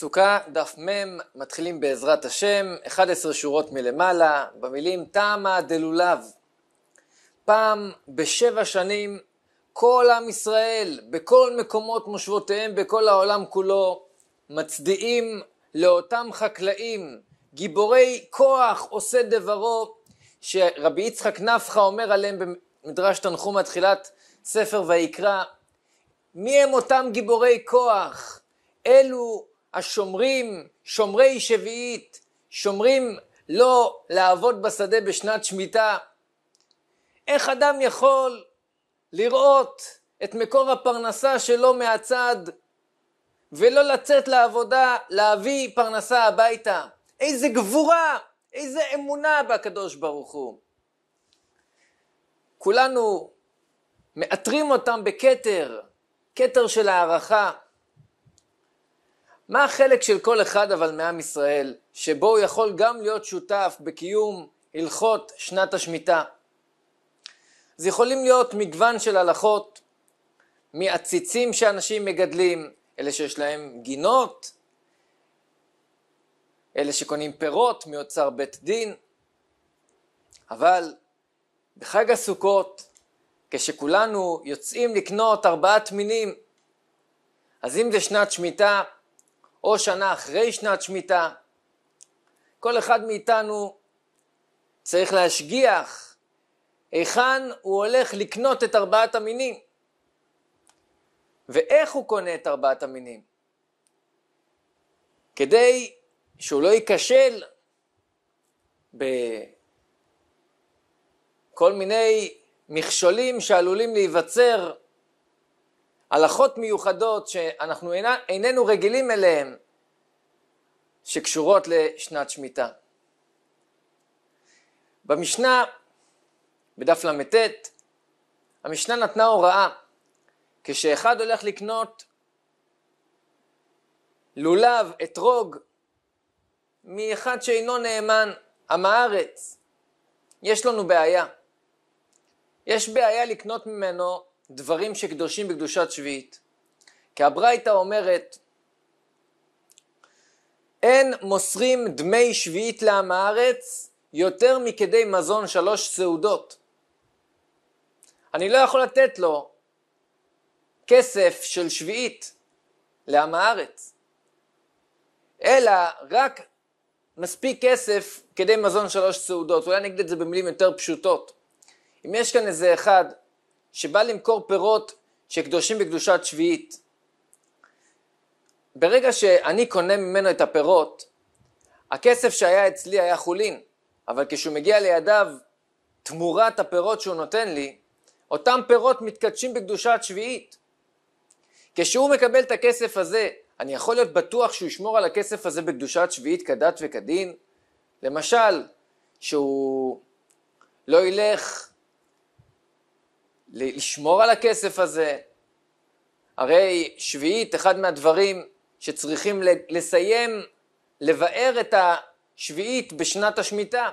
סוכה, דף מ', מתחילים בעזרת השם, 11 שורות מלמעלה, במילים תמה דלולב. פעם בשבע שנים כל עם ישראל, בכל מקומות מושבותיהם, בכל העולם כולו, מצדיעים לאותם חקלאים, גיבורי כוח עושה דברו, שרבי יצחק נפחא אומר עליהם במדרש תנחומא תחילת ספר ויקרא, מי הם אותם גיבורי כוח? אלו השומרים, שומרי שביעית, שומרים לא לעבוד בשדה בשנת שמיטה. איך אדם יכול לראות את מקור הפרנסה שלו מהצד ולא לצאת לעבודה, להביא פרנסה הביתה? איזה גבורה, איזה אמונה בקדוש ברוך הוא. כולנו מאתרים אותם בכתר, כתר של הערכה. מה החלק של כל אחד אבל מעם ישראל, שבו הוא יכול גם להיות שותף בקיום הלכות שנת השמיטה? זה יכולים להיות מגוון של הלכות, מעציצים שאנשים מגדלים, אלה שיש להם גינות, אלה שקונים פירות מאוצר בית דין, אבל בחג הסוכות, כשכולנו יוצאים לקנות ארבעת מינים, אז אם זה שנת שמיטה, או שנה אחרי שנת שמיטה. כל אחד מאיתנו צריך להשגיח היכן הוא הולך לקנות את ארבעת המינים, ואיך הוא קונה את ארבעת המינים, כדי שהוא לא ייכשל בכל מיני מכשולים שעלולים להיווצר הלכות מיוחדות שאנחנו אינה, איננו רגילים אליהן, שקשורות לשנת שמיטה. במשנה, בדף ל"ט, המשנה נתנה הוראה, כשאחד הולך לקנות לולב, אתרוג, מאחד שאינו נאמן, עם הארץ, יש לנו בעיה. יש בעיה לקנות ממנו דברים שקדושים בקדושת שביעית. כי הברייתא אומרת, אין מוסרים דמי שביעית לעם הארץ יותר מכדי מזון שלוש סעודות. אני לא יכול לתת לו כסף של שביעית לעם הארץ, אלא רק מספיק כסף כדי מזון שלוש סעודות. אולי אני אגיד את זה במילים יותר פשוטות. אם יש כאן איזה אחד שבא למכור פירות שקדושים בקדושת שביעית. ברגע שאני קונה ממנו את הפירות, הכסף שהיה אצלי היה חולין, אבל כשהוא מגיע לידיו תמורת הפירות שהוא נותן לי, אותם פירות מתקדשים בקדושת שביעית. כשהוא מקבל את הכסף הזה, אני יכול להיות בטוח שהוא ישמור על הכסף הזה בקדושת שביעית כדת וכדין? למשל, שהוא לא ילך לשמור על הכסף הזה. הרי שביעית, אחד מהדברים שצריכים לסיים, לבאר את השביעית בשנת השמיטה.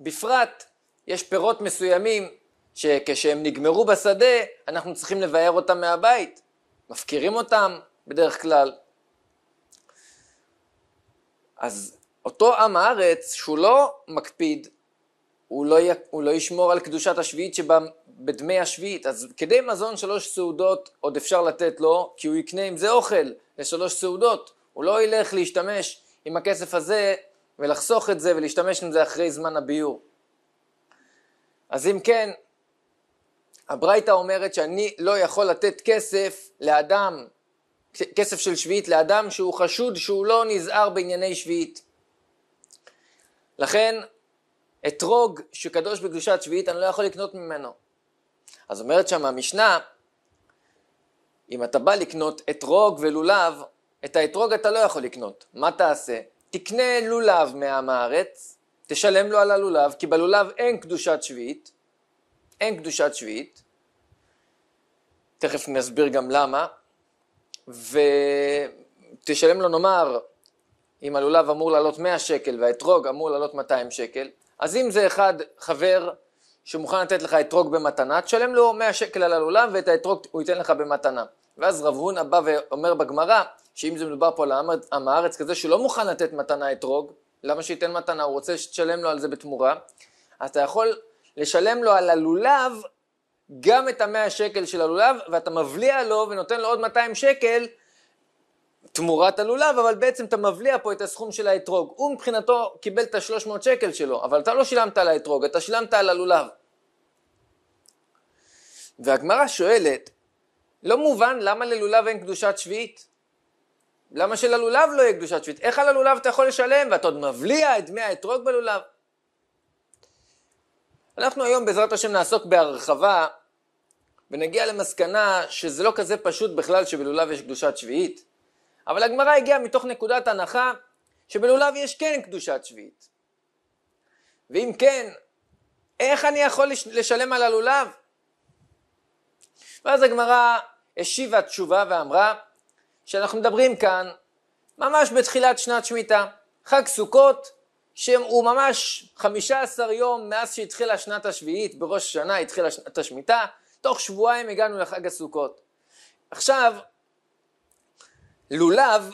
בפרט, יש פירות מסוימים שכשהם נגמרו בשדה, אנחנו צריכים לבאר אותם מהבית. מפקירים אותם בדרך כלל. אז אותו עם הארץ, שהוא לא מקפיד, הוא לא, י... הוא לא ישמור על קדושת השביעית שבה בדמי השביעית, אז כדי מזון שלוש סעודות עוד אפשר לתת לו, כי הוא יקנה עם זה אוכל לשלוש סעודות, הוא לא ילך להשתמש עם הכסף הזה ולחסוך את זה ולהשתמש עם זה אחרי זמן הביור. אז אם כן, הברייתא אומרת שאני לא יכול לתת כסף לאדם, כסף של שביעית לאדם שהוא חשוד שהוא לא נזהר בענייני שביעית. לכן אתרוג שקדוש בקדושת שביעית אני לא יכול לקנות ממנו. אז אומרת שם המשנה, אם אתה בא לקנות אתרוג ולולב, את האתרוג אתה לא יכול לקנות. מה תעשה? תקנה לולב מעם הארץ, תשלם לו על הלולב, כי בלולב אין קדושת שביעית, אין קדושת שביעית, תכף נסביר גם למה, ותשלם לו נאמר, אם הלולב אמור לעלות 100 שקל והאתרוג אמור לעלות 200 שקל, אז אם זה אחד חבר שמוכן לתת לך אתרוג במתנה, תשלם לו 100 שקל על הלולב ואת האתרוג הוא ייתן לך במתנה. ואז רב הונא בא ואומר בגמרא, שאם זה מדובר פה על עם הארץ כזה שלא מוכן לתת מתנה אתרוג, למה שייתן מתנה? הוא רוצה שתשלם לו על זה בתמורה. אתה יכול לשלם לו על הלולב גם את המאה שקל של הלולב, ואתה מבליע לו ונותן לו עוד 200 שקל תמורת הלולב, אבל בעצם אתה מבליע פה את הסכום של האתרוג. הוא מבחינתו קיבל את ה-300 שקל שלו, אבל אתה לא שילמת על האתרוג, אתה שילמת על הלולב. והגמרא שואלת, לא מובן למה ללולב אין קדושת שביעית? למה שללולב לא יהיה קדושת שביעית? איך על הלולב אתה יכול לשלם ואתה עוד מבליע את דמי האתרוג בלולב? אנחנו היום בעזרת השם נעסוק בהרחבה ונגיע למסקנה שזה לא כזה פשוט בכלל שבלולב יש קדושת שביעית. אבל הגמרא הגיעה מתוך נקודת הנחה שבלולב יש כן קדושת שביעית. ואם כן, איך אני יכול לשלם על הלולב? ואז הגמרא השיבה תשובה ואמרה שאנחנו מדברים כאן ממש בתחילת שנת שמיטה, חג סוכות שהוא ממש חמישה עשר יום מאז שהתחילה שנת השביעית, בראש השנה התחילה שנת השמיטה, תוך שבועיים הגענו לחג הסוכות. עכשיו, לולב,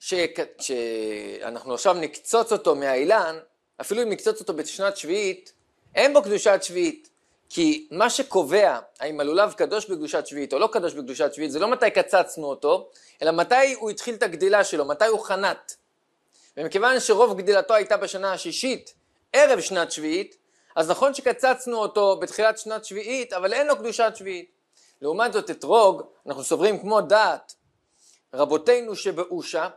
ש... שאנחנו עכשיו נקצוץ אותו מהאילן, אפילו אם נקצוץ אותו בשנת שביעית, אין בו קדושת שביעית. כי מה שקובע האם הלולב קדוש בקדושת שביעית או לא קדוש בקדושת שביעית, זה לא מתי קצצנו אותו, אלא מתי הוא התחיל את הגדילה שלו, מתי הוא חנת. ומכיוון שרוב גדילתו הייתה בשנה השישית, ערב שנת שביעית, אז נכון שקצצנו אותו בתחילת שנת שביעית, אבל אין לו קדושת שביעית. לעומת זאת אתרוג, אנחנו סוברים כמו דעת, רבותינו שבאושה,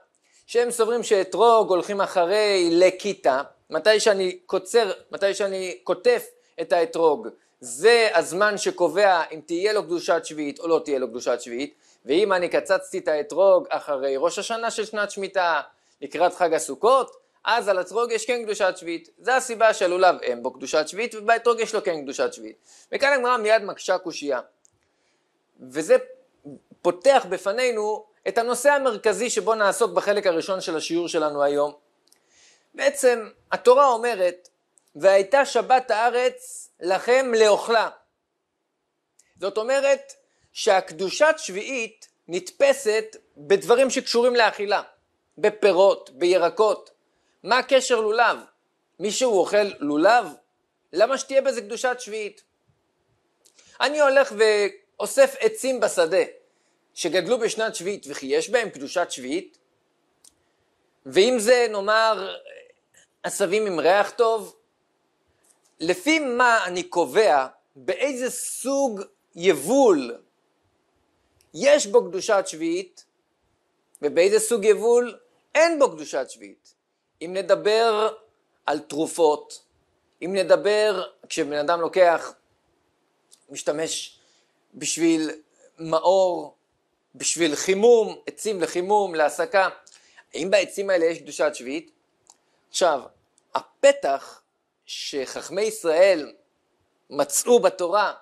שהם סוברים שאתרוג הולכים אחרי לכיתה מתי שאני קוצר, מתי שאני קוטף את האתרוג, זה הזמן שקובע אם תהיה לו קדושת שביעית או לא תהיה לו קדושת שביעית, ואם אני קצצתי את האתרוג אחרי ראש השנה של שנת שמיטה, לקראת חג הסוכות, אז על אתרוג יש כן קדושת שביעית. זה הסיבה שהלולב אין בו קדושת שביעית ובאתרוג יש לו כן קדושת שביעית. וכאן הגמרא מיד מקשה קושייה. וזה פותח בפנינו את הנושא המרכזי שבו נעסוק בחלק הראשון של השיעור שלנו היום. בעצם התורה אומרת, והייתה שבת הארץ לכם לאוכלה. זאת אומרת שהקדושת שביעית נתפסת בדברים שקשורים לאכילה, בפירות, בירקות. מה הקשר לולב? מישהו אוכל לולב? למה שתהיה בזה קדושת שביעית? אני הולך ואוסף עצים בשדה. שגדלו בשנת שביעית וכי יש בהם קדושת שביעית? ואם זה נאמר עשבים עם ריח טוב, לפי מה אני קובע באיזה סוג יבול יש בו קדושת שביעית ובאיזה סוג יבול אין בו קדושת שביעית. אם נדבר על תרופות, אם נדבר, כשבן אדם לוקח, משתמש בשביל מאור, בשביל חימום, עצים לחימום, להסקה. האם בעצים האלה יש קדושת שביעית? עכשיו, הפתח שחכמי ישראל מצאו בתורה,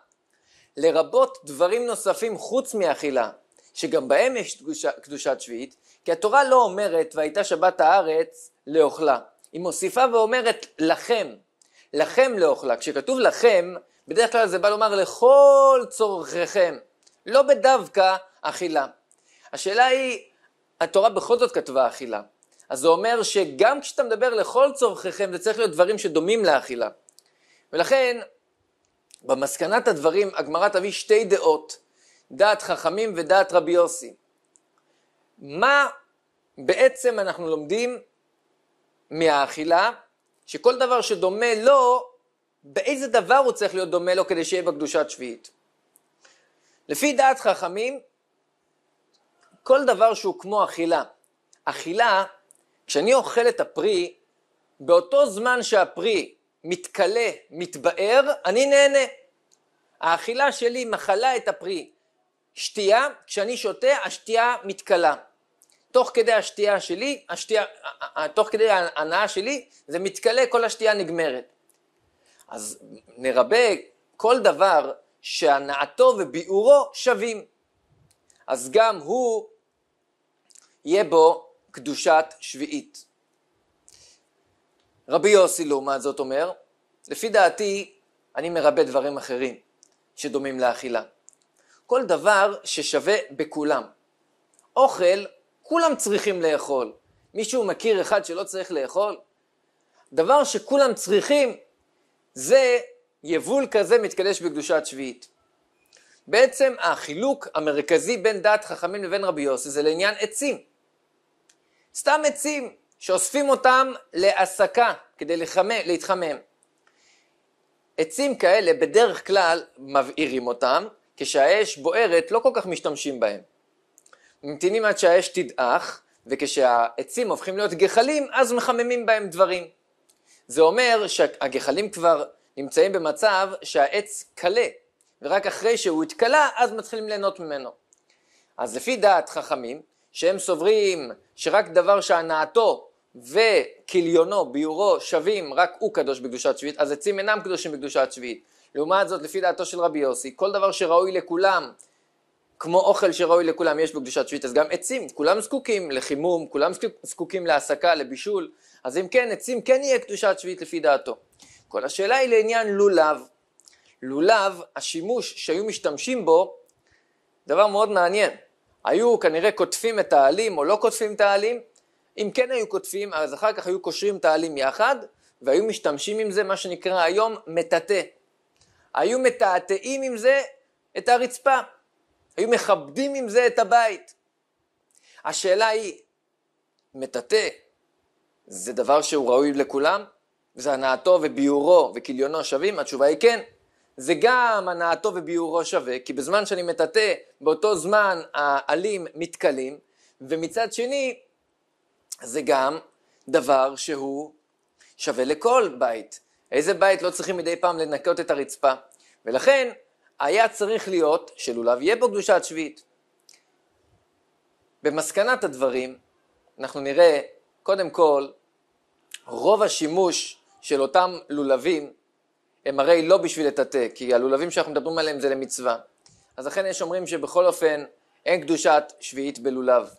לרבות דברים נוספים חוץ מאכילה, שגם בהם יש קדושה, קדושת שביעית, כי התורה לא אומרת והייתה שבת הארץ לאוכלה, היא מוסיפה ואומרת לכם, לכם לאוכלה, כשכתוב לכם, בדרך כלל זה בא לומר לכל צורככם, לא בדווקא אכילה. השאלה היא, התורה בכל זאת כתבה אכילה. אז זה אומר שגם כשאתה מדבר לכל צורככם, זה צריך להיות דברים שדומים לאכילה. ולכן, במסקנת הדברים, הגמרא תביא שתי דעות, דעת חכמים ודעת רבי יוסי. מה בעצם אנחנו לומדים מהאכילה? שכל דבר שדומה לו, באיזה דבר הוא צריך להיות דומה לו כדי שיהיה בקדושת שביעית. לפי דעת חכמים, כל דבר שהוא כמו אכילה. אכילה, כשאני אוכל את הפרי, באותו זמן שהפרי מתכלה, מתבאר, אני נהנה. האכילה שלי מחלה את הפרי. שתייה, כשאני שותה, השתייה מתכלה. תוך כדי השתייה שלי, השתייה, אה, אה, תוך כדי ההנאה שלי, זה מתכלה, כל השתייה נגמרת. אז נרבה כל דבר שהנאתו וביעורו שווים. אז גם הוא יהיה בו קדושת שביעית. רבי יוסי לעומת זאת אומר, לפי דעתי אני מרבה דברים אחרים שדומים לאכילה. כל דבר ששווה בכולם. אוכל, כולם צריכים לאכול. מישהו מכיר אחד שלא צריך לאכול? דבר שכולם צריכים זה יבול כזה מתקדש בקדושת שביעית. בעצם החילוק המרכזי בין דעת חכמים לבין רבי יוסי זה לעניין עצים. סתם עצים שאוספים אותם להסקה כדי לחמם, להתחמם. עצים כאלה בדרך כלל מבעירים אותם, כשהאש בוערת לא כל כך משתמשים בהם. ממתינים עד שהאש תדעך, וכשהעצים הופכים להיות גחלים, אז מחממים בהם דברים. זה אומר שהגחלים כבר נמצאים במצב שהעץ קלה, ורק אחרי שהוא התקלה, אז מתחילים ליהנות ממנו. אז לפי דעת חכמים, שהם סוברים שרק דבר שהנאתו וכליונו, ביורו, שווים, רק הוא קדוש בקדושת שביעית, אז עצים אינם קדושים בקדושת שביעית. לעומת זאת, לפי דעתו של רבי יוסי, כל דבר שראוי לכולם, כמו אוכל שראוי לכולם, יש בקדושת שביעית, אז גם עצים, כולם זקוקים לחימום, כולם זקוקים להסקה, לבישול, אז אם כן, עצים כן יהיה קדושת שביעית לפי דעתו. כל השאלה היא לעניין לולב. לולב, השימוש שהיו משתמשים בו, דבר מאוד מעניין. היו כנראה קוטפים את העלים או לא קוטפים את העלים, אם כן היו קוטפים אז אחר כך היו קושרים את העלים יחד והיו משתמשים עם זה מה שנקרא היום מטאטא. היו מתעתעים עם זה את הרצפה, היו מכבדים עם זה את הבית. השאלה היא, מטאטא זה דבר שהוא ראוי לכולם? זה הנאתו וביורו וכיליונו שווים? התשובה היא כן. זה גם הנעתו וביעורו שווה, כי בזמן שאני מטאטא, באותו זמן העלים מתכלים, ומצד שני, זה גם דבר שהוא שווה לכל בית. איזה בית לא צריכים מדי פעם לנקות את הרצפה? ולכן, היה צריך להיות שלולב יהיה בו קדושת שביעית. במסקנת הדברים, אנחנו נראה, קודם כל, רוב השימוש של אותם לולבים הם הרי לא בשביל לטאטא, כי הלולבים שאנחנו מדברים עליהם זה למצווה. אז לכן יש אומרים שבכל אופן אין קדושת שביעית בלולב.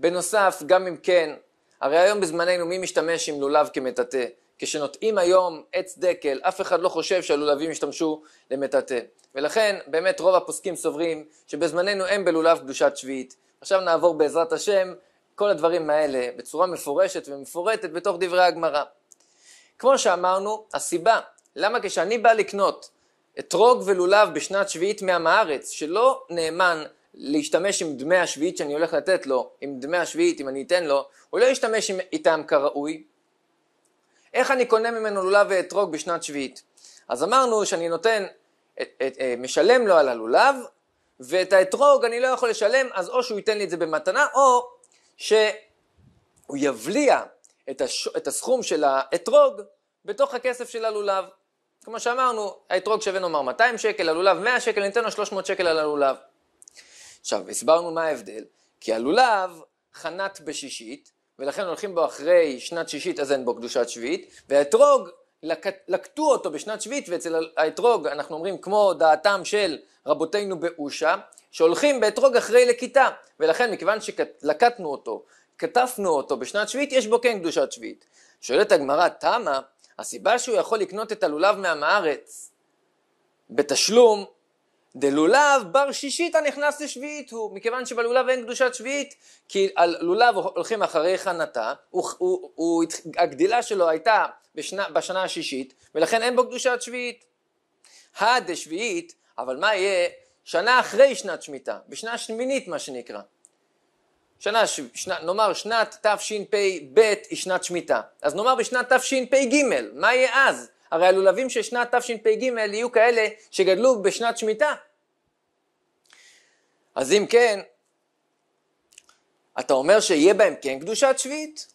בנוסף, גם אם כן, הרי היום בזמננו מי משתמש עם לולב כמטאטא? כשנוטעים היום עץ דקל, אף אחד לא חושב שהלולבים ישתמשו למטאטא. ולכן באמת רוב הפוסקים סוברים שבזמננו אין בלולב קדושת שביעית. עכשיו נעבור בעזרת השם כל הדברים האלה בצורה מפורשת ומפורטת בתוך דברי הגמרא. כמו שאמרנו, הסיבה למה כשאני בא לקנות אתרוג ולולב בשנת שביעית מהמארץ, שלא נאמן להשתמש עם דמי השביעית שאני הולך לתת לו, עם דמי השביעית, אם אני אתן לו, הוא לא ישתמש איתם כראוי. איך אני קונה ממנו לולב ואתרוג בשנת שביעית? אז אמרנו שאני נותן, אה, משלם לו על הלולב, ואת האתרוג אני לא יכול לשלם, אז או שהוא ייתן לי את זה במתנה, או שהוא יבליע את, הש... את הסכום של האתרוג בתוך הכסף של הלולב. כמו שאמרנו, האתרוג שווה נאמר 200 שקל, הלולב 100 שקל, ניתן לו 300 שקל על הלולב. עכשיו, הסברנו מה ההבדל, כי הלולב חנת בשישית, ולכן הולכים בו אחרי שנת שישית אז אין בו קדושת שביעית, והאתרוג, לק... לקטו אותו בשנת שביעית, ואצל האתרוג אנחנו אומרים כמו דעתם של רבותינו באושה, שהולכים באתרוג אחרי לכיתה, ולכן מכיוון שלקטנו אותו, כתפנו אותו בשנת שביעית, יש בו כן קדושת שביעית. שואלת הגמרא, תמה, הסיבה שהוא יכול לקנות את הלולב מעם הארץ בתשלום, דלולב בר שישית הנכנס לשביעית הוא, מכיוון שבלולב אין קדושת שביעית, כי על לולב הולכים אחרי חנתה, הוא, הוא, הוא, הגדילה שלו הייתה בשנה, בשנה השישית, ולכן אין בו קדושת שביעית. הדשביעית, אבל מה יהיה שנה אחרי שנת שמיטה, בשנה שמינית מה שנקרא. שנה, ש... שנ, נאמר שנת תשפ"ב היא שנת שמיטה, אז נאמר בשנת תשפ"ג, מה יהיה אז? הרי הלולבים של שנת תשפ"ג יהיו כאלה שגדלו בשנת שמיטה. אז אם כן, אתה אומר שיהיה בהם כן קדושת שביעית?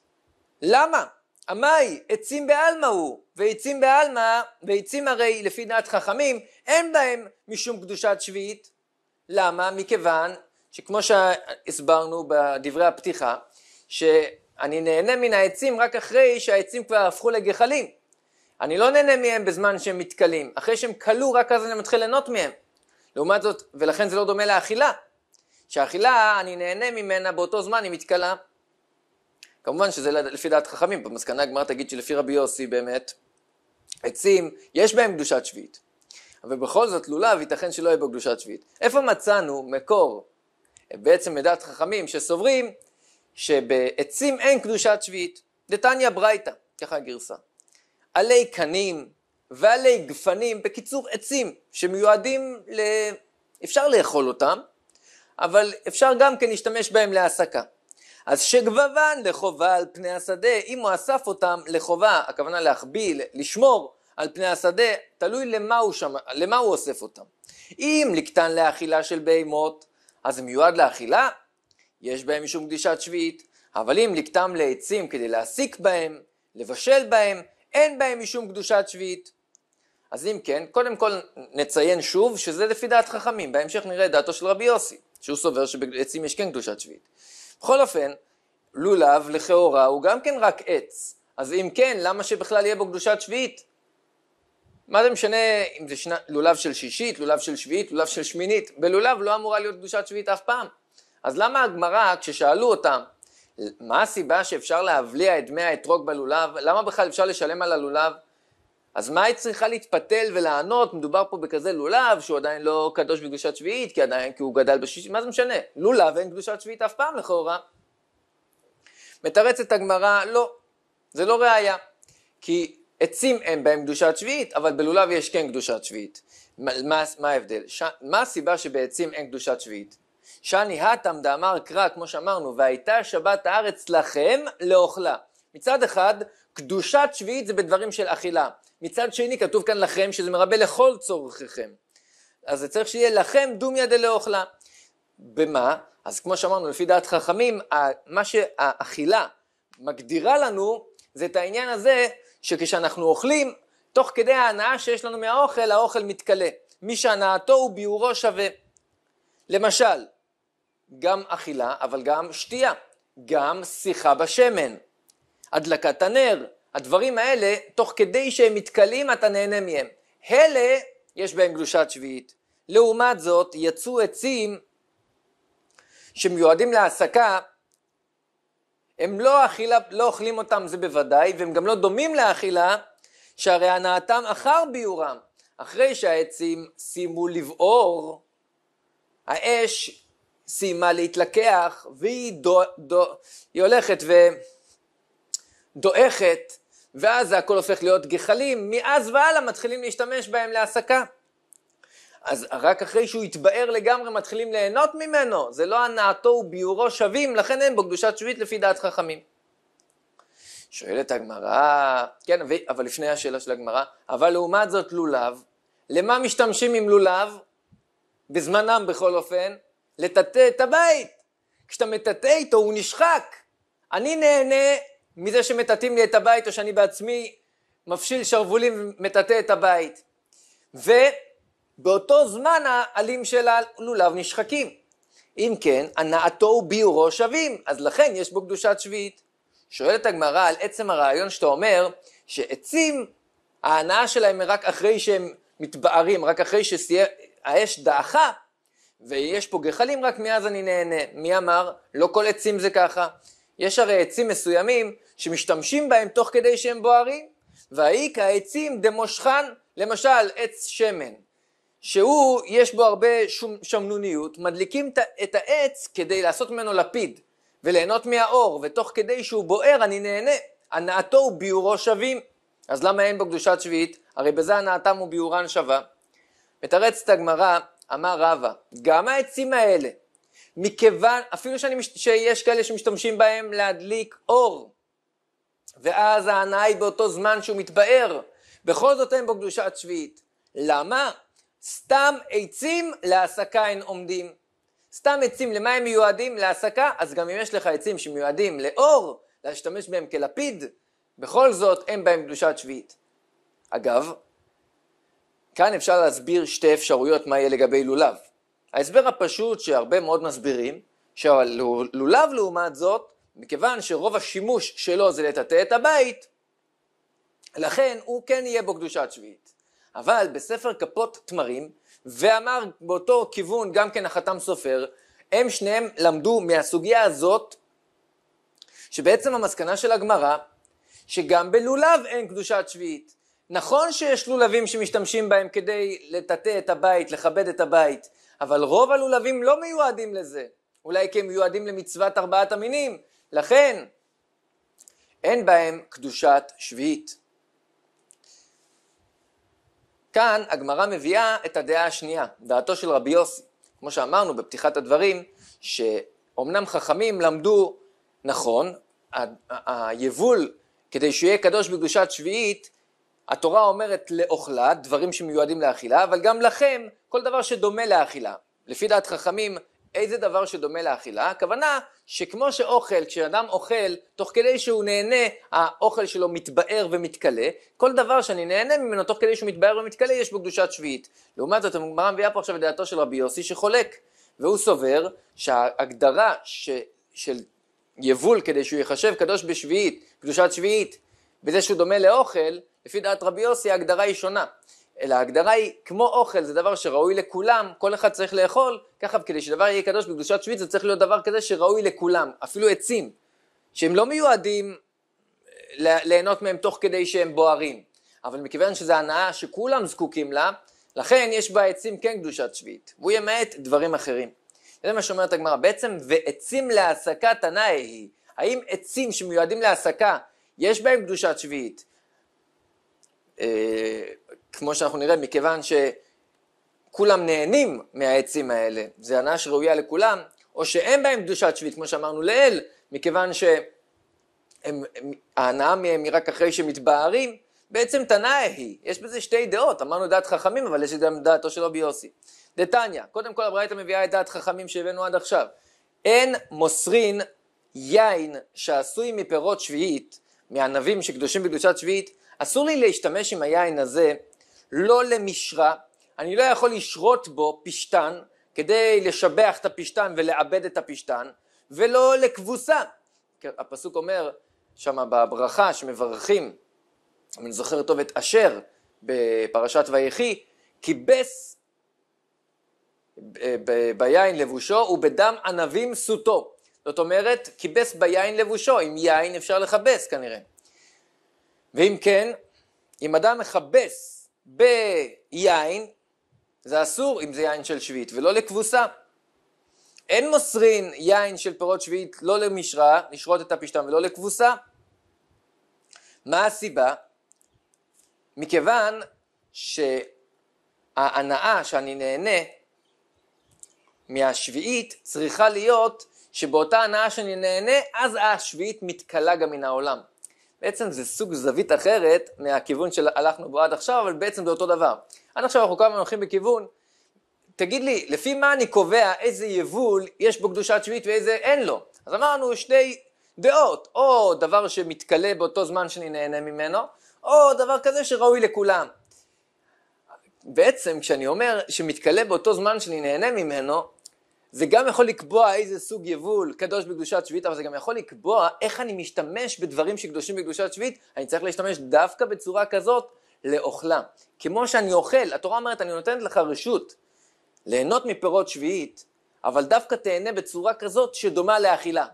למה? המאי, עצים בעלמא הוא, ועצים בעלמא, ועצים הרי לפי דעת חכמים, אין בהם משום קדושת שביעית. למה? מכיוון שכמו שהסברנו בדברי הפתיחה, שאני נהנה מן העצים רק אחרי שהעצים כבר הפכו לגחלים. אני לא נהנה מהם בזמן שהם מתכלים, אחרי שהם כלו רק אז אני מתחיל ליהנות מהם. לעומת זאת, ולכן זה לא דומה לאכילה, שהאכילה אני נהנה ממנה באותו זמן היא מתכלה. כמובן שזה לפי דעת חכמים, במסקנה הגמרא תגיד שלפי רבי יוסי באמת, עצים יש בהם קדושת שביעית, אבל בכל זאת לולב ייתכן שלא יהיה בו קדושת שביעית. איפה מצאנו מקור בעצם לדעת חכמים שסוברים שבעצים אין קדושת שביעית, דתניא ברייתא, ככה הגרסה. עלי קנים ועלי גפנים, בקיצור עצים שמיועדים, ל... אפשר לאכול אותם, אבל אפשר גם כן להשתמש בהם להסקה. אז שגבבן לחובה על פני השדה, אם הוא אסף אותם לחובה, הכוונה להחביא, לשמור על פני השדה, תלוי למה הוא, שמה, למה הוא אוסף אותם. אם לקטן לאכילה של בהמות, אז זה מיועד לאכילה, יש בהם משום קדישת שביעית, אבל אם לקטם לעצים כדי להסיק בהם, לבשל בהם, אין בהם משום קדושת שביעית. אז אם כן, קודם כל נציין שוב שזה לפי דעת חכמים, בהמשך נראה את דעתו של רבי יוסי, שהוא סובר שבעצים יש כן קדושת שביעית. בכל אופן, לולב לכאורה הוא גם כן רק עץ, אז אם כן, למה שבכלל יהיה בו קדושת שביעית? מה זה משנה אם זה שנה, לולב של שישית, לולב של שביעית, לולב של שמינית? בלולב לא אמורה להיות קדושת שביעית אף פעם. אז למה הגמרא, כששאלו אותם, מה הסיבה שאפשר להבליע את דמי האתרוג בלולב? למה בכלל אפשר לשלם על הלולב? אז מה היא צריכה להתפתל ולענות? מדובר פה בכזה לולב שהוא עדיין לא קדוש בקדושת שביעית, כי עדיין, כי הוא גדל בשישית, מה זה משנה? לולב אין קדושת שביעית אף פעם לכאורה. מתרצת הגמרא, לא, זה לא ראייה. כי עצים אין בהם קדושת שביעית, אבל בלולב יש כן קדושת שביעית. מה, מה, מה ההבדל? ש, מה הסיבה שבעצים אין קדושת שביעית? שאני האטם דאמר קרא, כמו שאמרנו, והייתה שבת הארץ לכם לאוכלה. מצד אחד, קדושת שביעית זה בדברים של אכילה. מצד שני, כתוב כאן לכם, שזה מרבה לכל צורככם. אז זה צריך שיהיה לכם דומיה דלאוכלה. במה? אז כמו שאמרנו, לפי דעת חכמים, מה שהאכילה מגדירה לנו, זה את העניין הזה שכשאנחנו אוכלים, תוך כדי ההנאה שיש לנו מהאוכל, האוכל מתכלה. מי שהנאתו הוא שווה. למשל, גם אכילה, אבל גם שתייה, גם שיחה בשמן, הדלקת הנר, הדברים האלה, תוך כדי שהם מתכלים, אתה נהנה מהם. אלה, יש בהם גלושת שביעית. לעומת זאת, יצאו עצים שמיועדים להסקה הם לא, אכילה, לא אוכלים אותם זה בוודאי, והם גם לא דומים לאכילה, שהרי הנאתם אחר ביורם, אחרי שהעצים סיימו לבעור, האש סיימה להתלקח, והיא דו, דו, היא הולכת ודועכת, ואז הכל הופך להיות גחלים, מאז והלאה מתחילים להשתמש בהם להסקה. אז רק אחרי שהוא התבהר לגמרי מתחילים ליהנות ממנו, זה לא הנעתו וביעורו שווים, לכן אין בו קדושת שביעית לפי דעת חכמים. שואלת הגמרא, כן, אבל לפני השאלה של הגמרא, אבל לעומת זאת לולב, למה משתמשים עם לולב? בזמנם בכל אופן, לטאטא את הבית. כשאתה מטאטא איתו הוא נשחק. אני נהנה מזה שמטאטאים לי את הבית או שאני בעצמי מפשיל שרוולים ומטאטא את הבית. ו... באותו זמן העלים של הלולב נשחקים. אם כן, הנעתו וביעורו שווים, אז לכן יש בו קדושת שביעית. שואלת הגמרא על עצם הרעיון שאתה אומר שעצים, ההנאה שלהם היא רק אחרי שהם מתבערים, רק אחרי שהאש דעכה, ויש פה גחלים, רק מאז אני נהנה. מי אמר? לא כל עצים זה ככה. יש הרי עצים מסוימים שמשתמשים בהם תוך כדי שהם בוערים, והאי כעצים דמושכן, למשל עץ שמן. שהוא, יש בו הרבה שום, שמנוניות, מדליקים ת, את העץ כדי לעשות ממנו לפיד וליהנות מהאור, ותוך כדי שהוא בוער אני נהנה, הנעתו וביעורו שווים. אז למה אין בו קדושת שביעית? הרי בזה הנעתם וביעורן שווה. מתרצת הגמרא, אמר רבא, גם העצים האלה, מכיוון, אפילו שאני, שיש כאלה שמשתמשים בהם להדליק אור, ואז ההנאה היא באותו זמן שהוא מתבאר, בכל זאת אין בו קדושת שביעית. למה? סתם עצים להסקה אין עומדים. סתם עצים, למה הם מיועדים? להסקה, אז גם אם יש לך עצים שמיועדים לאור, להשתמש בהם כלפיד, בכל זאת אין בהם קדושת שביעית. אגב, כאן אפשר להסביר שתי אפשרויות מה יהיה לגבי לולב. ההסבר הפשוט שהרבה מאוד מסבירים, שהלולב לעומת זאת, מכיוון שרוב השימוש שלו זה לטאטא את הבית, לכן הוא כן יהיה בו קדושת שביעית. אבל בספר כפות תמרים, ואמר באותו כיוון גם כן החתם סופר, הם שניהם למדו מהסוגיה הזאת, שבעצם המסקנה של הגמרא, שגם בלולב אין קדושת שביעית. נכון שיש לולבים שמשתמשים בהם כדי לטאטא את הבית, לכבד את הבית, אבל רוב הלולבים לא מיועדים לזה. אולי כי הם מיועדים למצוות ארבעת המינים, לכן אין בהם קדושת שביעית. כאן הגמרא מביאה את הדעה השנייה, דעתו של רבי יוסי. כמו שאמרנו בפתיחת הדברים, שאומנם חכמים למדו נכון, היבול כדי שיהיה קדוש בקדושת שביעית, התורה אומרת לאוכלה, דברים שמיועדים לאכילה, אבל גם לכם, כל דבר שדומה לאכילה. לפי דעת חכמים, איזה דבר שדומה לאכילה? הכוונה שכמו שאוכל, כשאדם אוכל, תוך כדי שהוא נהנה, האוכל שלו מתבאר ומתכלה, כל דבר שאני נהנה ממנו תוך כדי שהוא מתבאר ומתכלה, יש בו קדושת שביעית. לעומת זאת, הגמרא מביאה פה עכשיו את דעתו של רבי יוסי שחולק, והוא סובר שההגדרה ש... של יבול כדי שהוא ייחשב קדוש בשביעית, קדושת שביעית, בזה שהוא דומה לאוכל, לפי דעת רבי יוסי ההגדרה היא שונה. אלא ההגדרה היא כמו אוכל, זה דבר שראוי לכולם, כל אחד צריך לאכול, ככה כדי שדבר יהיה קדוש בקדושת שביעית זה צריך להיות דבר כזה שראוי לכולם, אפילו עצים, שהם לא מיועדים אה, ליהנות מהם תוך כדי שהם בוערים, אבל מכיוון שזו הנאה שכולם זקוקים לה, לכן יש בעצים כן קדושת שביעית, והוא ימעט דברים אחרים. זה מה שאומרת הגמרא, בעצם ועצים להעסקה תנאי היא, האם עצים שמיועדים להעסקה יש בהם קדושת שביעית? אה, כמו שאנחנו נראה, מכיוון שכולם נהנים מהעצים האלה, זה הנאה שראויה לכולם, או שאין בהם קדושת שביעית, כמו שאמרנו לעיל, מכיוון שההנאה מהם היא רק אחרי שמתבהרים, בעצם תנאי היא, יש בזה שתי דעות, אמרנו דעת חכמים, אבל יש גם דעתו של רבי יוסי. דתניא, קודם כל הברייתא מביאה את דעת חכמים שהבאנו עד עכשיו. אין מוסרין יין שעשוי מפירות שביעית, מענבים שקדושים בקדושת שביעית, אסור לי להשתמש עם היין הזה לא למשרה, אני לא יכול לשרות בו פשתן כדי לשבח את הפשתן ולאבד את הפשתן, ולא לכבוסה. הפסוק אומר שם בברכה שמברכים, אני זוכר טוב את אשר בפרשת ויחי, כיבס ביין לבושו ובדם ענבים סוטו. זאת אומרת, כיבס ביין לבושו, עם יין אפשר לכבס כנראה. ואם כן, אם אדם מכבס ביין, זה אסור אם זה יין של שביעית, ולא לכבוסה. אין מוסרין יין של פירות שביעית לא למשרה, לשרות את הפשתן ולא לכבוסה. מה הסיבה? מכיוון שההנאה שאני נהנה מהשביעית צריכה להיות שבאותה הנאה שאני נהנה, אז השביעית מתכלה גם מן העולם. בעצם זה סוג זווית אחרת מהכיוון שהלכנו בו עד עכשיו, אבל בעצם זה אותו דבר. עד עכשיו אנחנו כמה הולכים בכיוון, תגיד לי, לפי מה אני קובע איזה יבול יש בו קדושת שביעית ואיזה אין לו? אז אמרנו שתי דעות, או דבר שמתכלה באותו זמן שאני נהנה ממנו, או דבר כזה שראוי לכולם. בעצם כשאני אומר שמתכלה באותו זמן שאני נהנה ממנו, זה גם יכול לקבוע איזה סוג יבול קדוש בקדושת שביעית, אבל זה גם יכול לקבוע איך אני משתמש בדברים שקדושים בקדושת שביעית, אני צריך להשתמש דווקא בצורה כזאת לאוכלה. כמו שאני אוכל, התורה אומרת, אני נותנת לך רשות ליהנות מפירות שביעית, אבל דווקא תהנה בצורה כזאת שדומה לאכילה.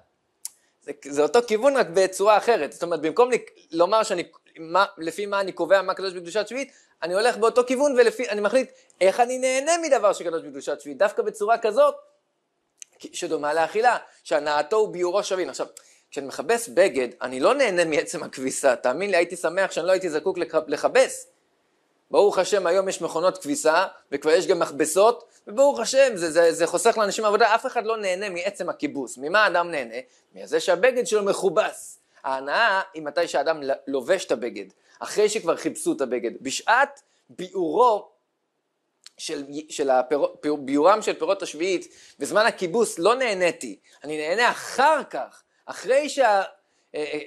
זה, זה אותו כיוון רק בצורה אחרת, זאת אומרת במקום לי, לומר שאני, מה, לפי מה אני קובע מה קדוש בקדושת שביעית, אני הולך באותו כיוון ואני מחליט איך אני נהנה מדבר שקדוש בקדושת שביעית, דווקא בצורה כזאת שדומה לאכילה, שהנעתו וביורו שווים. עכשיו, כשאני מכבס בגד, אני לא נהנה מעצם הכביסה, תאמין לי, הייתי שמח שאני לא הייתי זקוק לכבס. ברוך השם, היום יש מכונות כביסה, וכבר יש גם מכבסות, וברוך השם, זה, זה, זה חוסך לאנשים עבודה, אף אחד לא נהנה מעצם הכיבוס. ממה האדם נהנה? מזה שהבגד שלו מכובס. ההנאה היא מתי שהאדם לובש את הבגד, אחרי שכבר חיפשו את הבגד. בשעת ביעורו של, של הפיר, ביורם של פירות השביעית בזמן הכיבוס לא נהניתי, אני נהנה אחר כך, אחרי שהיין שה, אה,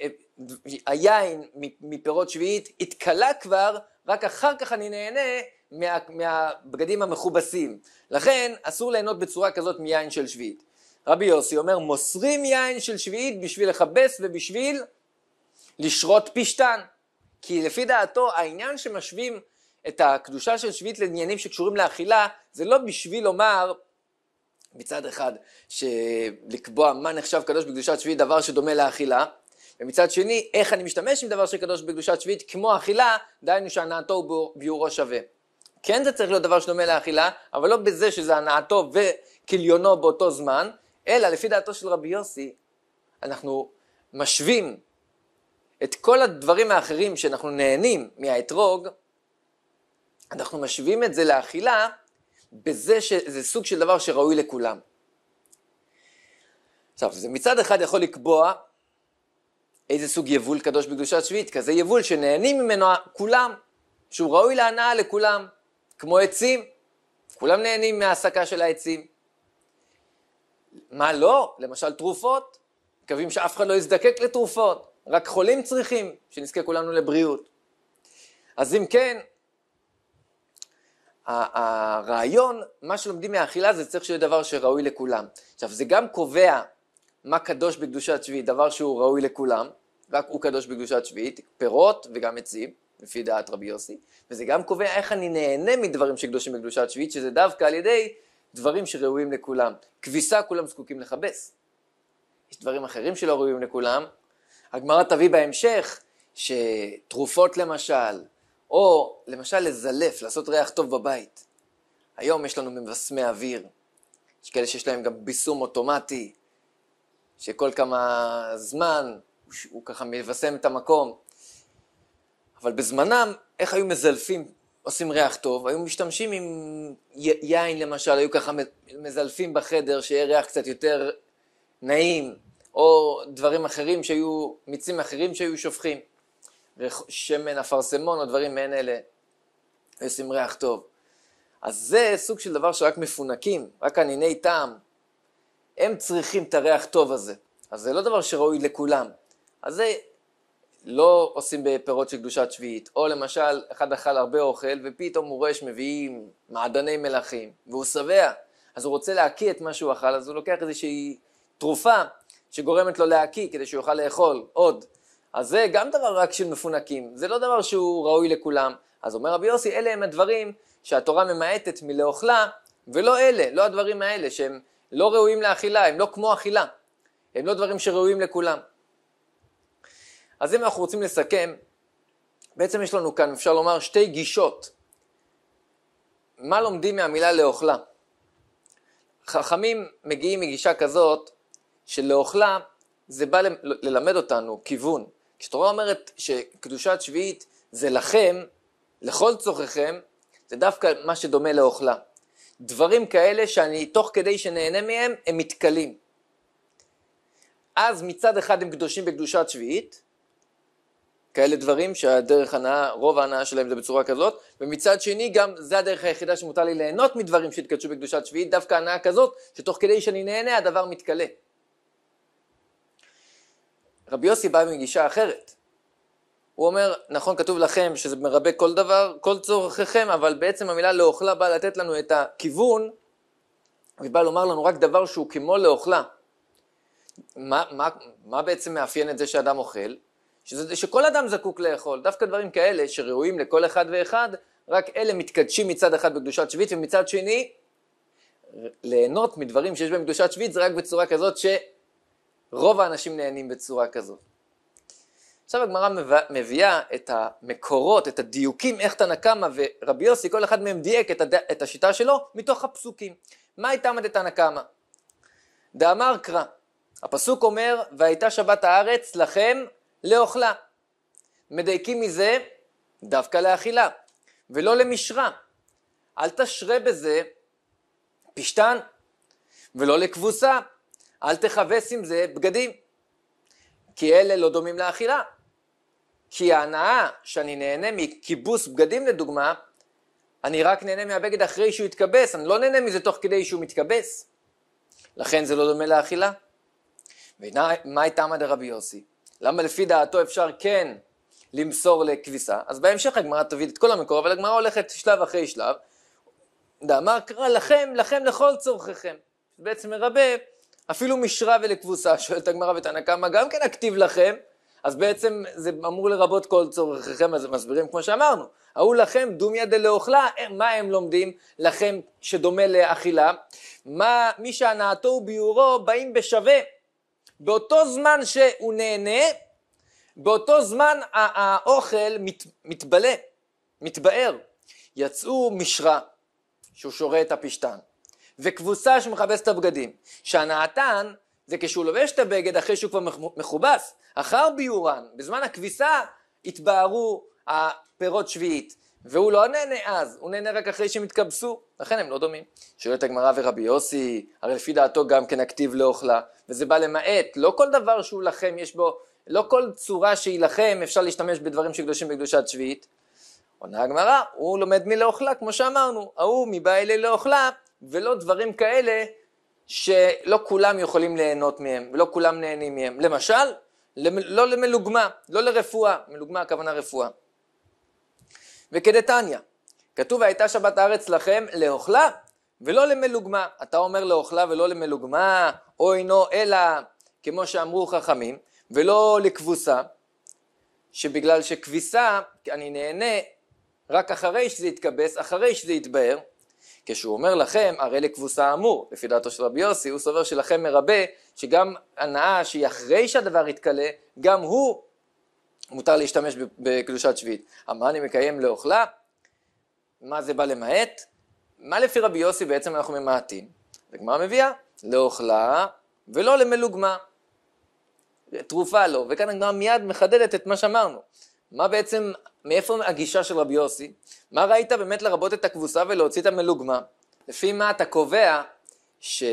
אה, אה, מפירות שביעית התכלה כבר, רק אחר כך אני נהנה מה, מהבגדים המכובסים. לכן אסור ליהנות בצורה כזאת מיין של שביעית. רבי יוסי אומר מוסרים יין של שביעית בשביל לכבס ובשביל לשרות פשתן. כי לפי דעתו העניין שמשווים את הקדושה של שביעית לעניינים שקשורים לאכילה, זה לא בשביל לומר מצד אחד שלקבוע מה נחשב קדוש בקדושת שביעית דבר שדומה לאכילה, ומצד שני איך אני משתמש עם דבר שקדוש בקדושת שביעית כמו אכילה, דהיינו שהנאתו ביורו שווה. כן זה צריך להיות דבר שדומה לאכילה, אבל לא בזה שזה הנאתו וכליונו באותו זמן, אלא לפי דעתו של רבי יוסי, אנחנו משווים את כל הדברים האחרים שאנחנו נהנים מהאתרוג, אנחנו משווים את זה לאכילה בזה שזה סוג של דבר שראוי לכולם. עכשיו, זה מצד אחד יכול לקבוע איזה סוג יבול קדוש בקדושה שביעית, כזה יבול שנהנים ממנו כולם, שהוא ראוי להנאה לכולם, כמו עצים, כולם נהנים מההסקה של העצים. מה לא? למשל תרופות, מקווים שאף אחד לא יזדקק לתרופות, רק חולים צריכים, שנזכה כולנו לבריאות. אז אם כן, הרעיון, מה שלומדים מהאכילה זה צריך שיהיה דבר שראוי לכולם. עכשיו זה גם קובע מה קדוש בקדושת שביעית, דבר שהוא ראוי לכולם, רק הוא קדוש בקדושת שביעית, פירות וגם עצים, לפי דעת רבי יוסי, וזה גם קובע איך אני נהנה מדברים שקדושים בקדושת שביעית, שזה דווקא על ידי דברים שראויים לכולם. כביסה כולם זקוקים לכבס. יש דברים אחרים שלא ראויים לכולם. הגמרא תביא בהמשך שתרופות למשל, או למשל לזלף, לעשות ריח טוב בבית. היום יש לנו מבשמי אוויר, יש כאלה שיש להם גם ביסום אוטומטי, שכל כמה זמן הוא, הוא ככה מבשם את המקום. אבל בזמנם, איך היו מזלפים, עושים ריח טוב? היו משתמשים עם י- יין למשל, היו ככה מזלפים בחדר שיהיה ריח קצת יותר נעים, או דברים אחרים שהיו, מיצים אחרים שהיו שופכים. ושמן אפרסמון או דברים מעין אלה, עושים ריח טוב. אז זה סוג של דבר שרק מפונקים, רק עניני טעם, הם צריכים את הריח טוב הזה. אז זה לא דבר שראוי לכולם. אז זה לא עושים בפירות של קדושת שביעית, או למשל, אחד אכל הרבה אוכל ופתאום הוא רואה שמביאים מעדני מלכים, והוא שבע, אז הוא רוצה להקיא את מה שהוא אכל, אז הוא לוקח איזושהי תרופה שגורמת לו להקיא כדי שהוא יוכל לאכול עוד. אז זה גם דבר רק של מפונקים, זה לא דבר שהוא ראוי לכולם. אז אומר רבי יוסי, אלה הם הדברים שהתורה ממעטת מלאוכלה, ולא אלה, לא הדברים האלה, שהם לא ראויים לאכילה, הם לא כמו אכילה. הם לא דברים שראויים לכולם. אז אם אנחנו רוצים לסכם, בעצם יש לנו כאן, אפשר לומר, שתי גישות. מה לומדים מהמילה לאוכלה? חכמים מגיעים מגישה כזאת, שלאוכלה זה בא ללמד אותנו כיוון. כשתורה אומרת שקדושת שביעית זה לכם, לכל צורככם, זה דווקא מה שדומה לאוכלה. דברים כאלה שאני, תוך כדי שנהנה מהם, הם מתכלים. אז מצד אחד הם קדושים בקדושת שביעית, כאלה דברים שהדרך הנאה, רוב ההנאה שלהם זה בצורה כזאת, ומצד שני גם זה הדרך היחידה שמותר לי ליהנות מדברים שהתקדשו בקדושת שביעית, דווקא הנאה כזאת, שתוך כדי שאני נהנה הדבר מתכלה. רבי יוסי בא מגישה אחרת. הוא אומר, נכון כתוב לכם שזה מרבה כל דבר, כל צורככם, אבל בעצם המילה לאוכלה באה לתת לנו את הכיוון, והיא באה לומר לנו רק דבר שהוא כמו לאוכלה. מה, מה, מה בעצם מאפיין את זה שאדם אוכל? שזה, שכל אדם זקוק לאכול, דווקא דברים כאלה שראויים לכל אחד ואחד, רק אלה מתקדשים מצד אחד בקדושת שביעית, ומצד שני, ליהנות מדברים שיש בהם קדושת שביעית זה רק בצורה כזאת ש... רוב האנשים נהנים בצורה כזו. עכשיו הגמרא מביאה את המקורות, את הדיוקים, איך תנא קמא ורבי יוסי, כל אחד מהם דייק את, הד... את השיטה שלו מתוך הפסוקים. מה הייתה תנא קמא? דאמר קרא, הפסוק אומר, והייתה שבת הארץ לכם לאוכלה. מדייקים מזה דווקא לאכילה, ולא למשרה. אל תשרה בזה פשתן, ולא לכבוסה, אל תכבס עם זה בגדים, כי אלה לא דומים לאכילה. כי ההנאה שאני נהנה מכיבוס בגדים לדוגמה, אני רק נהנה מהבגד אחרי שהוא יתכבס, אני לא נהנה מזה תוך כדי שהוא מתכבס. לכן זה לא דומה לאכילה. ומה הייתה דרבי יוסי? למה לפי דעתו אפשר כן למסור לכביסה? אז בהמשך הגמרא תביא את כל המקור, אבל הגמרא הולכת שלב אחרי שלב. דאמר קרא לכם, לכם לכל צורככם. בעצם מרבה אפילו משרה ולכבוסה, שואלת הגמרא ותנא קמא, גם כן אכתיב לכם, אז בעצם זה אמור לרבות כל צורככם, אז מסבירים כמו שאמרנו. ההוא לכם דומיה דלאוכלה, אה, מה הם לומדים לכם שדומה לאכילה? מה, מי שהנאתו וביעורו באים בשווה. באותו זמן שהוא נהנה, באותו זמן האוכל מת, מתבלה, מתבאר. יצאו משרה, שהוא שורה את הפשתן. וכבוסה שמכבס את הבגדים. שהנעתן זה כשהוא לובש את הבגד אחרי שהוא כבר מכובס. אחר ביורן, בזמן הכביסה, התבהרו הפירות שביעית. והוא לא נהנה אז, הוא נהנה רק אחרי שהם התקבסו, לכן הם לא דומים. שואלת הגמרא ורבי יוסי, הרי לפי דעתו גם כן הכתיב לאוכלה, וזה בא למעט, לא כל דבר שהוא לכם יש בו, לא כל צורה שהיא לכם אפשר להשתמש בדברים שקדושים בקדושת שביעית. עונה הגמרא, הוא לומד מלאוכלה, כמו שאמרנו, ההוא מבעלי לאוכלה, ולא דברים כאלה שלא כולם יכולים ליהנות מהם, ולא כולם נהנים מהם. למשל, לא למלוגמה, לא לרפואה, מלוגמה הכוונה רפואה. וכדתניא, כתוב הייתה שבת הארץ לכם לאוכלה ולא למלוגמה. אתה אומר לאוכלה ולא למלוגמה, או אינו אלא, כמו שאמרו חכמים, ולא לכבוסה, שבגלל שכביסה, אני נהנה רק אחרי שזה יתכבס, אחרי שזה יתבהר, כשהוא אומר לכם, הרי לכבוסה אמור, לפי דעתו של רבי יוסי, הוא סובר שלכם מרבה, שגם הנאה שהיא אחרי שהדבר יתכלה, גם הוא מותר להשתמש בקדושת שביעית. אמר אני מקיים לאוכלה? מה זה בא למעט? מה לפי רבי יוסי בעצם אנחנו ממעטים? הגמרא מביאה, לאוכלה ולא למלוגמה. תרופה לא, וכאן הגמרא מיד מחדדת את מה שאמרנו. מה בעצם, מאיפה הגישה של רבי יוסי? מה ראית באמת לרבות את הכבוסה ולהוציא את המלוגמה? לפי מה אתה קובע שלכבס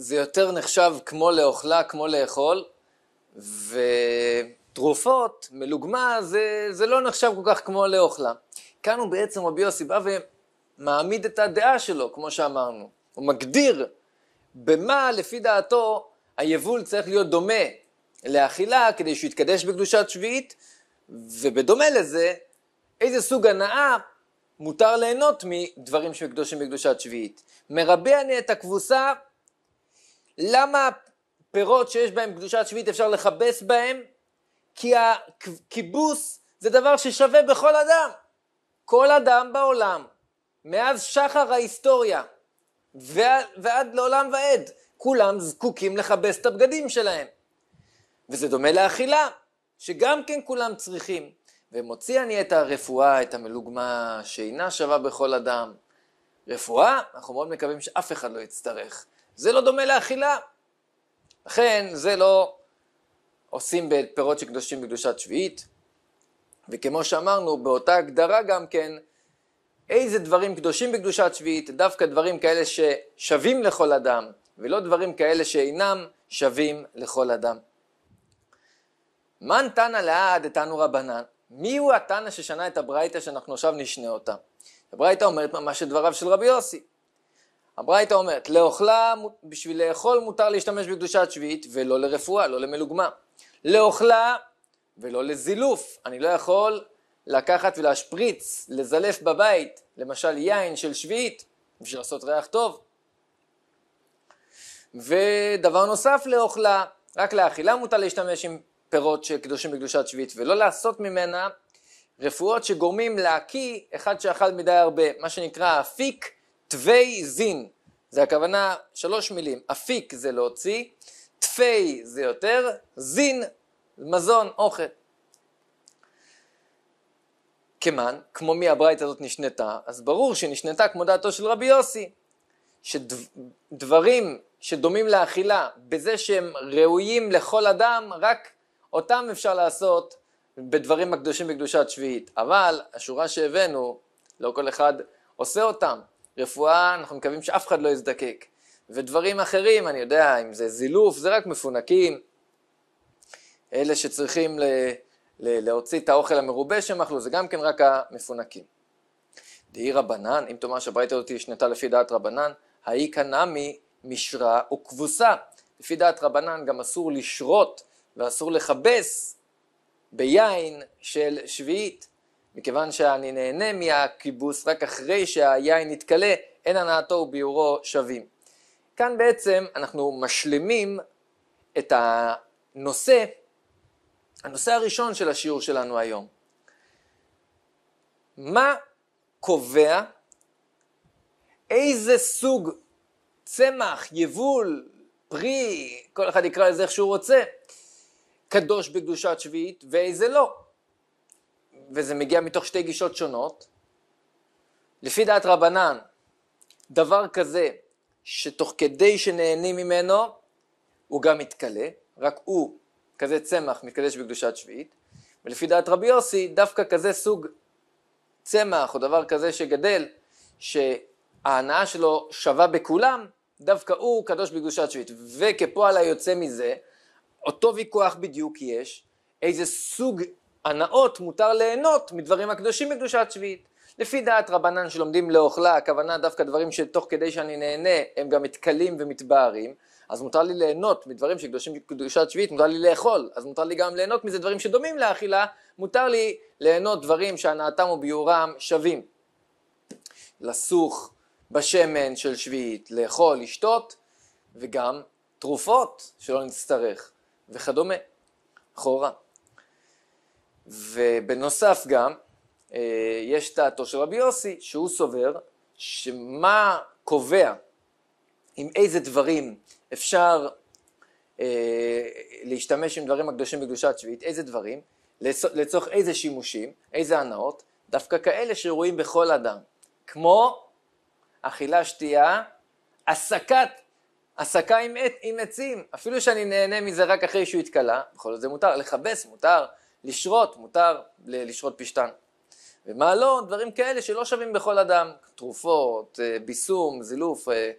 זה יותר נחשב כמו לאוכלה, כמו לאכול, ותרופות, מלוגמה, זה, זה לא נחשב כל כך כמו לאוכלה. כאן הוא בעצם, רבי יוסי בא ומעמיד את הדעה שלו, כמו שאמרנו. הוא מגדיר במה לפי דעתו היבול צריך להיות דומה לאכילה כדי שהוא יתקדש בקדושת שביעית, ובדומה לזה, איזה סוג הנאה מותר ליהנות מדברים שמקדושים בקדושת שביעית. מרבה אני את הכבוסה, למה פירות שיש בהם קדושת שביעית אפשר לכבס בהם? כי הכיבוס זה דבר ששווה בכל אדם. כל אדם בעולם, מאז שחר ההיסטוריה ועד לעולם ועד, כולם זקוקים לכבס את הבגדים שלהם. וזה דומה לאכילה, שגם כן כולם צריכים. ומוציא אני את הרפואה, את המלוגמה שאינה שווה בכל אדם. רפואה, אנחנו מאוד מקווים שאף אחד לא יצטרך. זה לא דומה לאכילה. לכן זה לא עושים בפירות שקדושים בקדושת שביעית. וכמו שאמרנו, באותה הגדרה גם כן, איזה דברים קדושים בקדושת שביעית, דווקא דברים כאלה ששווים לכל אדם, ולא דברים כאלה שאינם שווים לכל אדם. מן תנא להא דתנו רבנן? מי הוא התנא ששנה את הברייתא שאנחנו עכשיו נשנה אותה? הברייתא אומרת ממש את דבריו של רבי יוסי. הברייתא אומרת, לאוכלה, בשביל לאכול מותר להשתמש בקדושת שביעית ולא לרפואה, לא למלוגמה. לאוכלה ולא לזילוף, אני לא יכול לקחת ולהשפריץ, לזלף בבית, למשל יין של שביעית, בשביל לעשות ריח טוב. ודבר נוסף לאוכלה, רק לאכילה מותר להשתמש עם פירות שקדושים בקדושת שביעית ולא לעשות ממנה רפואות שגורמים להקיא אחד שאכל מדי הרבה, מה שנקרא אפיק תווי זין, זה הכוונה שלוש מילים, אפיק זה להוציא, תפי זה יותר, זין מזון, אוכל. כמן, כמו מי הברית הזאת נשנתה, אז ברור שנשנתה כמו דעתו של רבי יוסי, שדברים שדומים לאכילה בזה שהם ראויים לכל אדם, רק אותם אפשר לעשות בדברים הקדושים בקדושת שביעית, אבל השורה שהבאנו, לא כל אחד עושה אותם. רפואה, אנחנו מקווים שאף אחד לא יזדקק. ודברים אחרים, אני יודע, אם זה זילוף, זה רק מפונקים. אלה שצריכים ל... ל... להוציא את האוכל המרובה שהם אכלו, זה גם כן רק המפונקים. דהי רבנן, אם תאמר שהברייתא הזאת השנתה לפי דעת רבנן, האי קנמי משרה וכבוסה. לפי דעת רבנן גם אסור לשרות ואסור לכבס ביין של שביעית, מכיוון שאני נהנה מהכיבוס רק אחרי שהיין יתכלה, אין הנאתו וביעורו שווים. כאן בעצם אנחנו משלימים את הנושא, הנושא הראשון של השיעור שלנו היום. מה קובע איזה סוג צמח, יבול, פרי, כל אחד יקרא לזה איך שהוא רוצה, קדוש בקדושת שביעית ואיזה לא. וזה מגיע מתוך שתי גישות שונות. לפי דעת רבנן, דבר כזה שתוך כדי שנהנים ממנו הוא גם מתכלה, רק הוא, כזה צמח, מתקדש בקדושת שביעית, ולפי דעת רבי יוסי, דווקא כזה סוג צמח או דבר כזה שגדל, שההנאה שלו שווה בכולם, דווקא הוא קדוש בקדושת שביעית, וכפועל היוצא מזה, אותו ויכוח בדיוק יש, איזה סוג הנאות מותר ליהנות מדברים הקדושים בקדושת שביעית. לפי דעת רבנן שלומדים לאוכלה, הכוונה דווקא דברים שתוך כדי שאני נהנה הם גם מתכלים ומתבהרים, אז מותר לי ליהנות מדברים שקדושים בקדושת שביעית, מותר לי לאכול, אז מותר לי גם ליהנות מזה דברים שדומים לאכילה, מותר לי ליהנות דברים שהנאתם וביורם שווים. לסוך בשמן של שביעית, לאכול, לשתות, וגם תרופות שלא נצטרך. וכדומה, לכאורה. ובנוסף גם, אה, יש דעתו של רבי יוסי, שהוא סובר שמה קובע עם איזה דברים אפשר אה, להשתמש עם דברים הקדושים בקדושת שביעית, איזה דברים, לצורך איזה שימושים, איזה הנאות, דווקא כאלה שרואים בכל אדם, כמו אכילה, שתייה, הסקת הסקה עם, עת, עם עצים, אפילו שאני נהנה מזה רק אחרי שהוא התכלה, בכל זאת זה מותר, לכבס מותר, לשרות מותר, לשרות פשטן. ומה לא, דברים כאלה שלא שווים בכל אדם, תרופות, אה, ביסום, זילוף, אה, אה,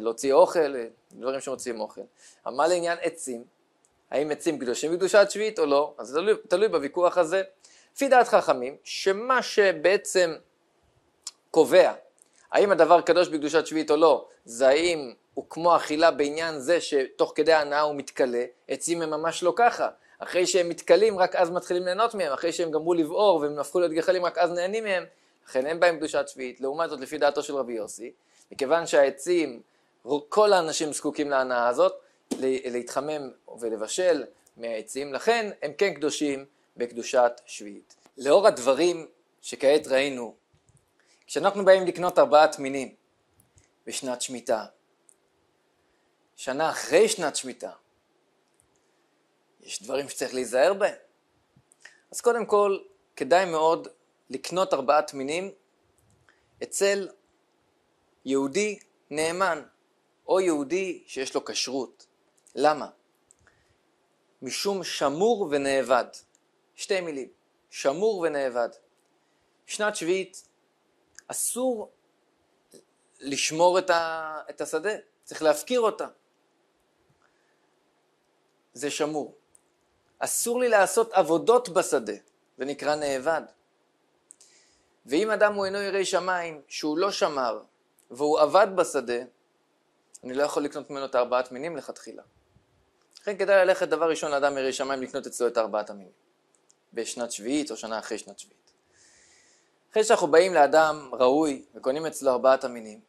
להוציא אוכל, דברים שמוציאים אוכל. אבל מה לעניין עצים? האם עצים קדושים בקדושת שביעית או לא? אז זה תלוי, תלוי בוויכוח הזה. לפי דעת חכמים, שמה שבעצם קובע האם הדבר קדוש בקדושת שביעית או לא, זה האם הוא כמו אכילה בעניין זה שתוך כדי ההנאה הוא מתכלה, עצים הם ממש לא ככה. אחרי שהם מתכלים רק אז מתחילים ליהנות מהם, אחרי שהם גמרו לבעור והם הפכו להיות גחלים רק אז נהנים מהם, לכן אין בהם קדושת שביעית. לעומת זאת לפי דעתו של רבי יוסי, מכיוון שהעצים, כל האנשים זקוקים להנאה הזאת, להתחמם ולבשל מהעצים, לכן הם כן קדושים בקדושת שביעית. לאור הדברים שכעת ראינו, כשאנחנו באים לקנות ארבעת מינים בשנת שמיטה, שנה אחרי שנת שמיטה. יש דברים שצריך להיזהר בהם. אז קודם כל, כדאי מאוד לקנות ארבעת מינים אצל יהודי נאמן, או יהודי שיש לו כשרות. למה? משום שמור ונאבד. שתי מילים, שמור ונאבד. שנת שביעית, אסור לשמור את, את השדה, צריך להפקיר אותה. זה שמור. אסור לי לעשות עבודות בשדה, זה נקרא נאבד. ואם אדם הוא אינו ירא שמיים, שהוא לא שמר, והוא עבד בשדה, אני לא יכול לקנות ממנו את ארבעת מינים לכתחילה. לכן כדאי ללכת דבר ראשון לאדם ירא שמיים לקנות אצלו את ארבעת המינים. בשנת שביעית או שנה אחרי שנת שביעית. אחרי שאנחנו באים לאדם ראוי וקונים אצלו ארבעת המינים,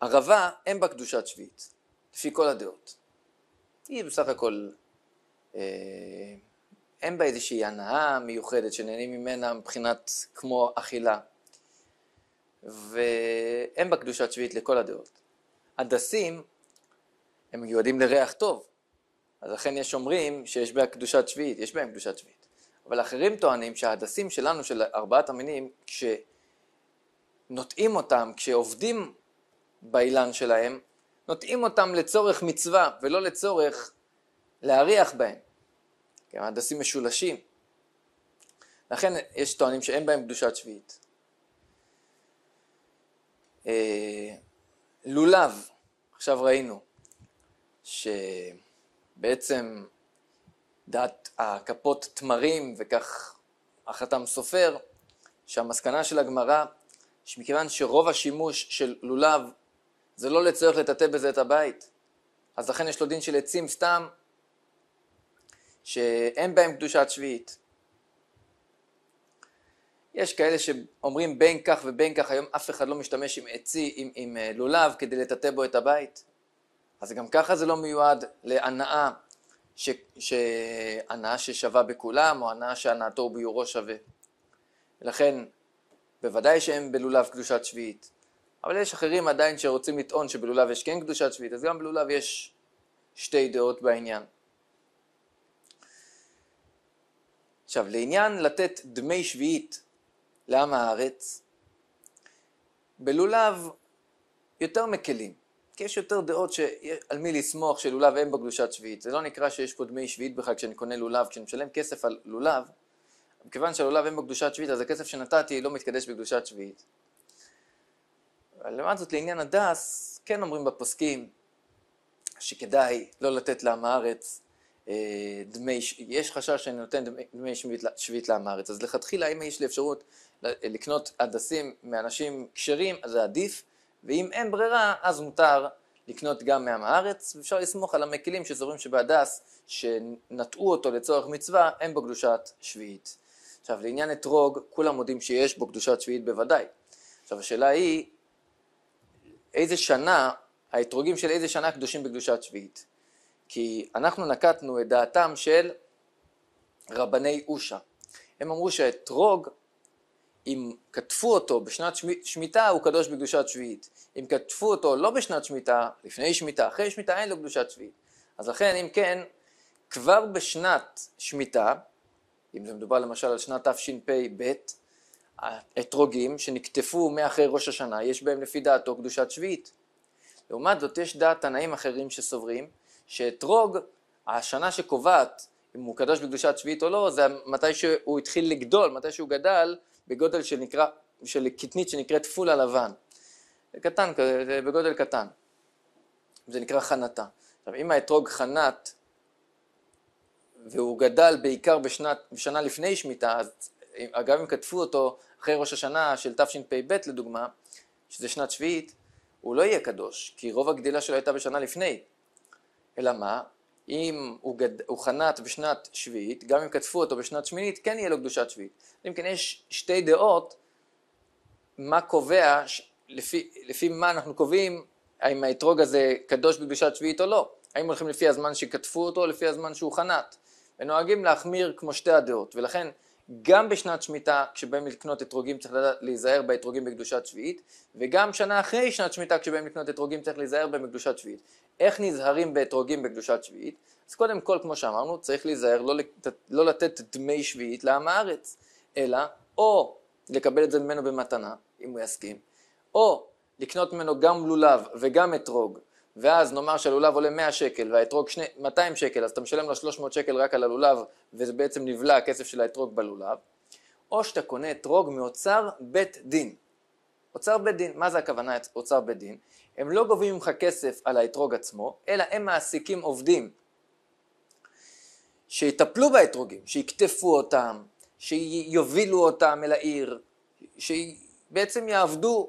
ערבה אין בה קדושת שביעית, לפי כל הדעות. היא בסך הכל, אה, אין בה איזושהי הנאה מיוחדת שנהנים ממנה מבחינת כמו אכילה. ואין בה קדושת שביעית לכל הדעות. הדסים הם מיועדים לריח טוב, אז לכן יש אומרים שיש בה קדושת שביעית, יש בהם קדושת שביעית. אבל אחרים טוענים שההדסים שלנו, של ארבעת המינים, כשנוטעים אותם, כשעובדים באילן שלהם, נוטעים אותם לצורך מצווה ולא לצורך להריח בהם, כן, הדסים משולשים. לכן יש טוענים שאין בהם קדושת שביעית. אה, לולב, עכשיו ראינו, שבעצם דעת הכפות תמרים וכך החתם סופר, שהמסקנה של הגמרא, שמכיוון שרוב השימוש של לולב זה לא לצורך לטאטא בזה את הבית. אז לכן יש לו דין של עצים סתם, שאין בהם קדושת שביעית. יש כאלה שאומרים בין כך ובין כך, היום אף אחד לא משתמש עם עצי, עם, עם אה, לולב, כדי לטאטא בו את הבית. אז גם ככה זה לא מיועד להנאה, ש, שהנאה ששווה בכולם, או הנאה שהנאתו וביורו שווה. לכן, בוודאי שאין בלולב קדושת שביעית. אבל יש אחרים עדיין שרוצים לטעון שבלולב יש כן קדושת שביעית, אז גם בלולב יש שתי דעות בעניין. עכשיו, לעניין לתת דמי שביעית לעם הארץ, בלולב יותר מקלים, כי יש יותר דעות על מי לסמוך שלולב אין בו קדושת שביעית. זה לא נקרא שיש פה דמי שביעית בכלל כשאני קונה לולב, כשאני משלם כסף על לולב, מכיוון שהלולב אין בו קדושת שביעית, אז הכסף שנתתי לא מתקדש בקדושת שביעית. אבל לעומת זאת לעניין הדס, כן אומרים בפוסקים שכדאי לא לתת לעם הארץ אה, דמי, יש חשש שאני נותן דמי שביעית לעם הארץ, אז לכתחילה אם יש לי אפשרות לקנות הדסים מאנשים כשרים, אז זה עדיף, ואם אין ברירה, אז מותר לקנות גם מעם הארץ, ואפשר לסמוך על המקלים שזורים שבהדס, שנטעו אותו לצורך מצווה, אין בו קדושת שביעית. עכשיו לעניין אתרוג, כולם מודים שיש בו קדושת שביעית בוודאי. עכשיו השאלה היא, איזה שנה, האתרוגים של איזה שנה קדושים בקדושת שביעית. כי אנחנו נקטנו את דעתם של רבני אושה. הם אמרו שהאתרוג, אם קטפו אותו בשנת שמיטה, הוא קדוש בקדושת שביעית. אם קטפו אותו לא בשנת שמיטה, לפני שמיטה, אחרי שמיטה, אין לו קדושת שביעית. אז לכן, אם כן, כבר בשנת שמיטה, אם זה מדובר למשל על שנת תשפ"ב, האתרוגים שנקטפו מאחרי ראש השנה, יש בהם לפי דעתו קדושת שביעית. לעומת זאת יש דעת תנאים אחרים שסוברים שאתרוג, השנה שקובעת אם הוא קדוש בקדושת שביעית או לא, זה מתי שהוא התחיל לגדול, מתי שהוא גדל בגודל שנקרא, של קטנית שנקראת פולה לבן. קטן, בגודל קטן. זה נקרא חנתה. עכשיו אם האתרוג חנת והוא גדל בעיקר בשנת, בשנה לפני שמיטה, אז אגב אם קטפו אותו אחרי ראש השנה של תשפ"ב לדוגמה, שזה שנת שביעית, הוא לא יהיה קדוש, כי רוב הגדילה שלו הייתה בשנה לפני. אלא מה? אם הוא, גד... הוא חנת בשנת שביעית, גם אם קטפו אותו בשנת שמינית, כן יהיה לו קדושת שביעית. אם כן, יש שתי דעות מה קובע, ש... לפי, לפי מה אנחנו קובעים האם האתרוג הזה קדוש בקדושת שביעית או לא. האם הולכים לפי הזמן שקטפו אותו או לפי הזמן שהוא חנת. ונוהגים להחמיר כמו שתי הדעות, ולכן גם בשנת שמיטה כשבאים לקנות אתרוגים צריך לדעת להיזהר באתרוגים בקדושת שביעית וגם שנה אחרי שנת שמיטה כשבאים לקנות אתרוגים צריך להיזהר בהם בקדושת שביעית. איך נזהרים באתרוגים בקדושת שביעית? אז קודם כל כמו שאמרנו צריך להיזהר לא, לא לתת דמי שביעית לעם הארץ אלא או לקבל את זה ממנו במתנה אם הוא יסכים או לקנות ממנו גם לולב וגם אתרוג ואז נאמר שהלולב עולה 100 שקל והאתרוג 200 שקל, אז אתה משלם לו 300 שקל רק על הלולב וזה בעצם נבלע הכסף של האתרוג בלולב, או שאתה קונה אתרוג מאוצר בית דין. אוצר בית דין, מה זה הכוונה אוצר בית דין? הם לא גובים ממך כסף על האתרוג עצמו, אלא הם מעסיקים עובדים שיטפלו באתרוגים, שיקטפו אותם, שיובילו אותם אל העיר, שבעצם יעבדו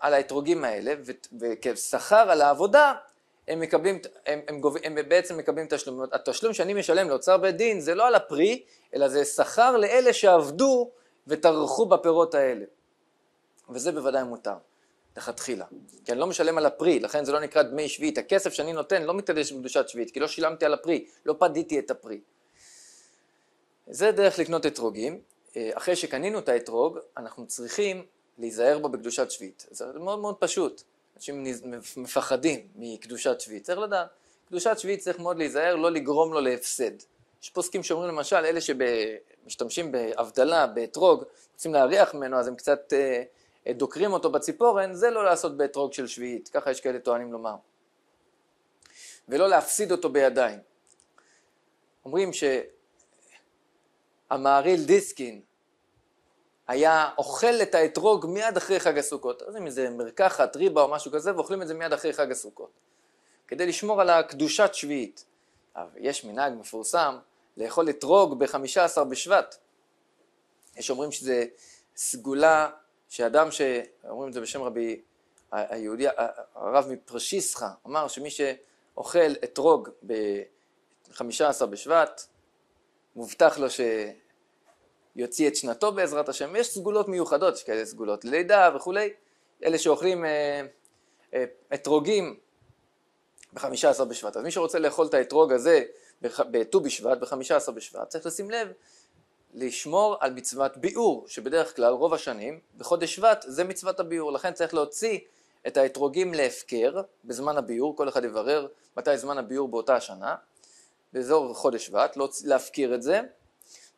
על האתרוגים האלה, וכשכר על העבודה, הם מקבלים, הם, הם, גוב, הם בעצם מקבלים תשלום. התשלום שאני משלם לאוצר בית דין זה לא על הפרי, אלא זה שכר לאלה שעבדו וטרחו בפירות האלה. וזה בוודאי מותר, לכתחילה. כי כן, אני לא משלם על הפרי, לכן זה לא נקרא דמי שביעית. הכסף שאני נותן לא מתקדש בקדושת שביעית, כי לא שילמתי על הפרי, לא פדיתי את הפרי. זה דרך לקנות אתרוגים. אה, אחרי שקנינו את האתרוג, אנחנו צריכים להיזהר בו בקדושת שביעית. זה מאוד מאוד פשוט. אנשים מפחדים מקדושת שביעית, צריך לדעת. קדושת שביעית צריך מאוד להיזהר, לא לגרום לו להפסד. יש פוסקים שאומרים למשל, אלה שמשתמשים בהבדלה, באתרוג, רוצים להריח ממנו, אז הם קצת אה, אה, דוקרים אותו בציפורן, זה לא לעשות באתרוג של שביעית, ככה יש כאלה טוענים לומר. ולא להפסיד אותו בידיים. אומרים שהמהריל דיסקין, היה אוכל את האתרוג מיד אחרי חג הסוכות. אז אם זה מרקחת, ריבה או משהו כזה, ואוכלים את זה מיד אחרי חג הסוכות. כדי לשמור על הקדושת שביעית. אבל יש מנהג מפורסם לאכול אתרוג ב-15 בשבט. יש אומרים שזה סגולה שאדם ש... אומרים את זה בשם רבי היהודי, הרב מפרשיסחה, אמר שמי שאוכל אתרוג ב-15 בשבט, מובטח לו ש... יוציא את שנתו בעזרת השם, יש סגולות מיוחדות, יש כאלה סגולות לידה וכולי, אלה שאוכלים אה, אה, אתרוגים בחמישה עשר בשבט. אז מי שרוצה לאכול את האתרוג הזה בט"ו בשבט, בחמישה עשר בשבט, צריך לשים לב לשמור על מצוות ביאור, שבדרך כלל רוב השנים בחודש שבט זה מצוות הביאור, לכן צריך להוציא את האתרוגים להפקר בזמן הביאור, כל אחד יברר מתי זמן הביאור באותה השנה, באזור חודש שבט, להפקיר את זה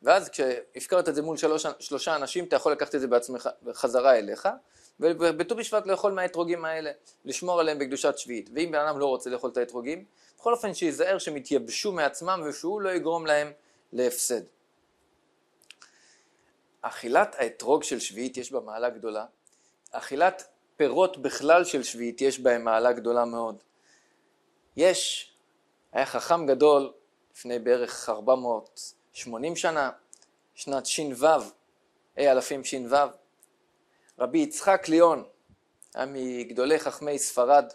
ואז כשהפקרת את זה מול שלוש, שלושה אנשים, אתה יכול לקחת את זה בעצמך חזרה אליך, ובט"ו בשבט לאכול מהאתרוגים האלה, לשמור עליהם בקדושת שביעית. ואם בן אדם לא רוצה לאכול את האתרוגים, בכל אופן שייזהר שהם יתייבשו מעצמם ושהוא לא יגרום להם להפסד. אכילת האתרוג של שביעית יש בה מעלה גדולה. אכילת פירות בכלל של שביעית יש בהם מעלה גדולה מאוד. יש, היה חכם גדול לפני בערך 400 80 שנה, שנת ש"ו, ה' אלפים ש"ו. רבי יצחק ליאון היה מגדולי חכמי ספרד.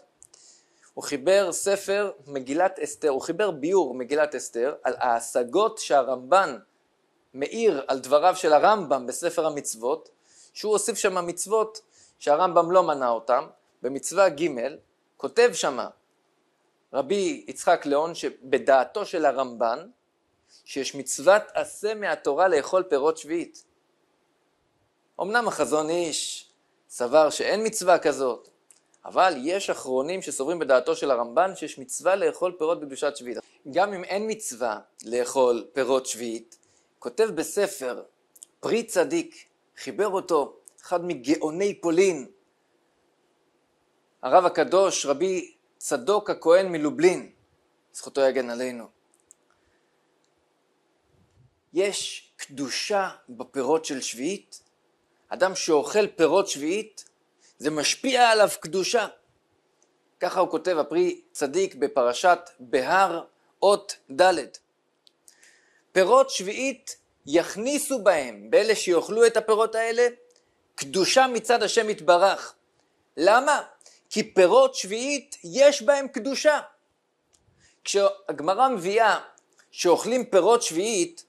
הוא חיבר ספר מגילת אסתר, הוא חיבר ביור מגילת אסתר על ההשגות שהרמב"ן מאיר על דבריו של הרמב"ם בספר המצוות, שהוא הוסיף שם מצוות שהרמב"ם לא מנה אותם, במצווה ג' כותב שמה רבי יצחק ליאון שבדעתו של הרמב"ן שיש מצוות עשה מהתורה לאכול פירות שביעית. אמנם החזון איש סבר שאין מצווה כזאת, אבל יש אחרונים שסוברים בדעתו של הרמב"ן שיש מצווה לאכול פירות בקדושת שביעית. גם אם אין מצווה לאכול פירות שביעית, כותב בספר פרי צדיק, חיבר אותו אחד מגאוני פולין, הרב הקדוש רבי צדוק הכהן מלובלין, זכותו יגן עלינו. יש קדושה בפירות של שביעית? אדם שאוכל פירות שביעית, זה משפיע עליו קדושה. ככה הוא כותב הפרי צדיק בפרשת בהר אות ד'. פירות שביעית יכניסו בהם, באלה שיאכלו את הפירות האלה, קדושה מצד השם יתברך. למה? כי פירות שביעית יש בהם קדושה. כשהגמרא מביאה שאוכלים פירות שביעית,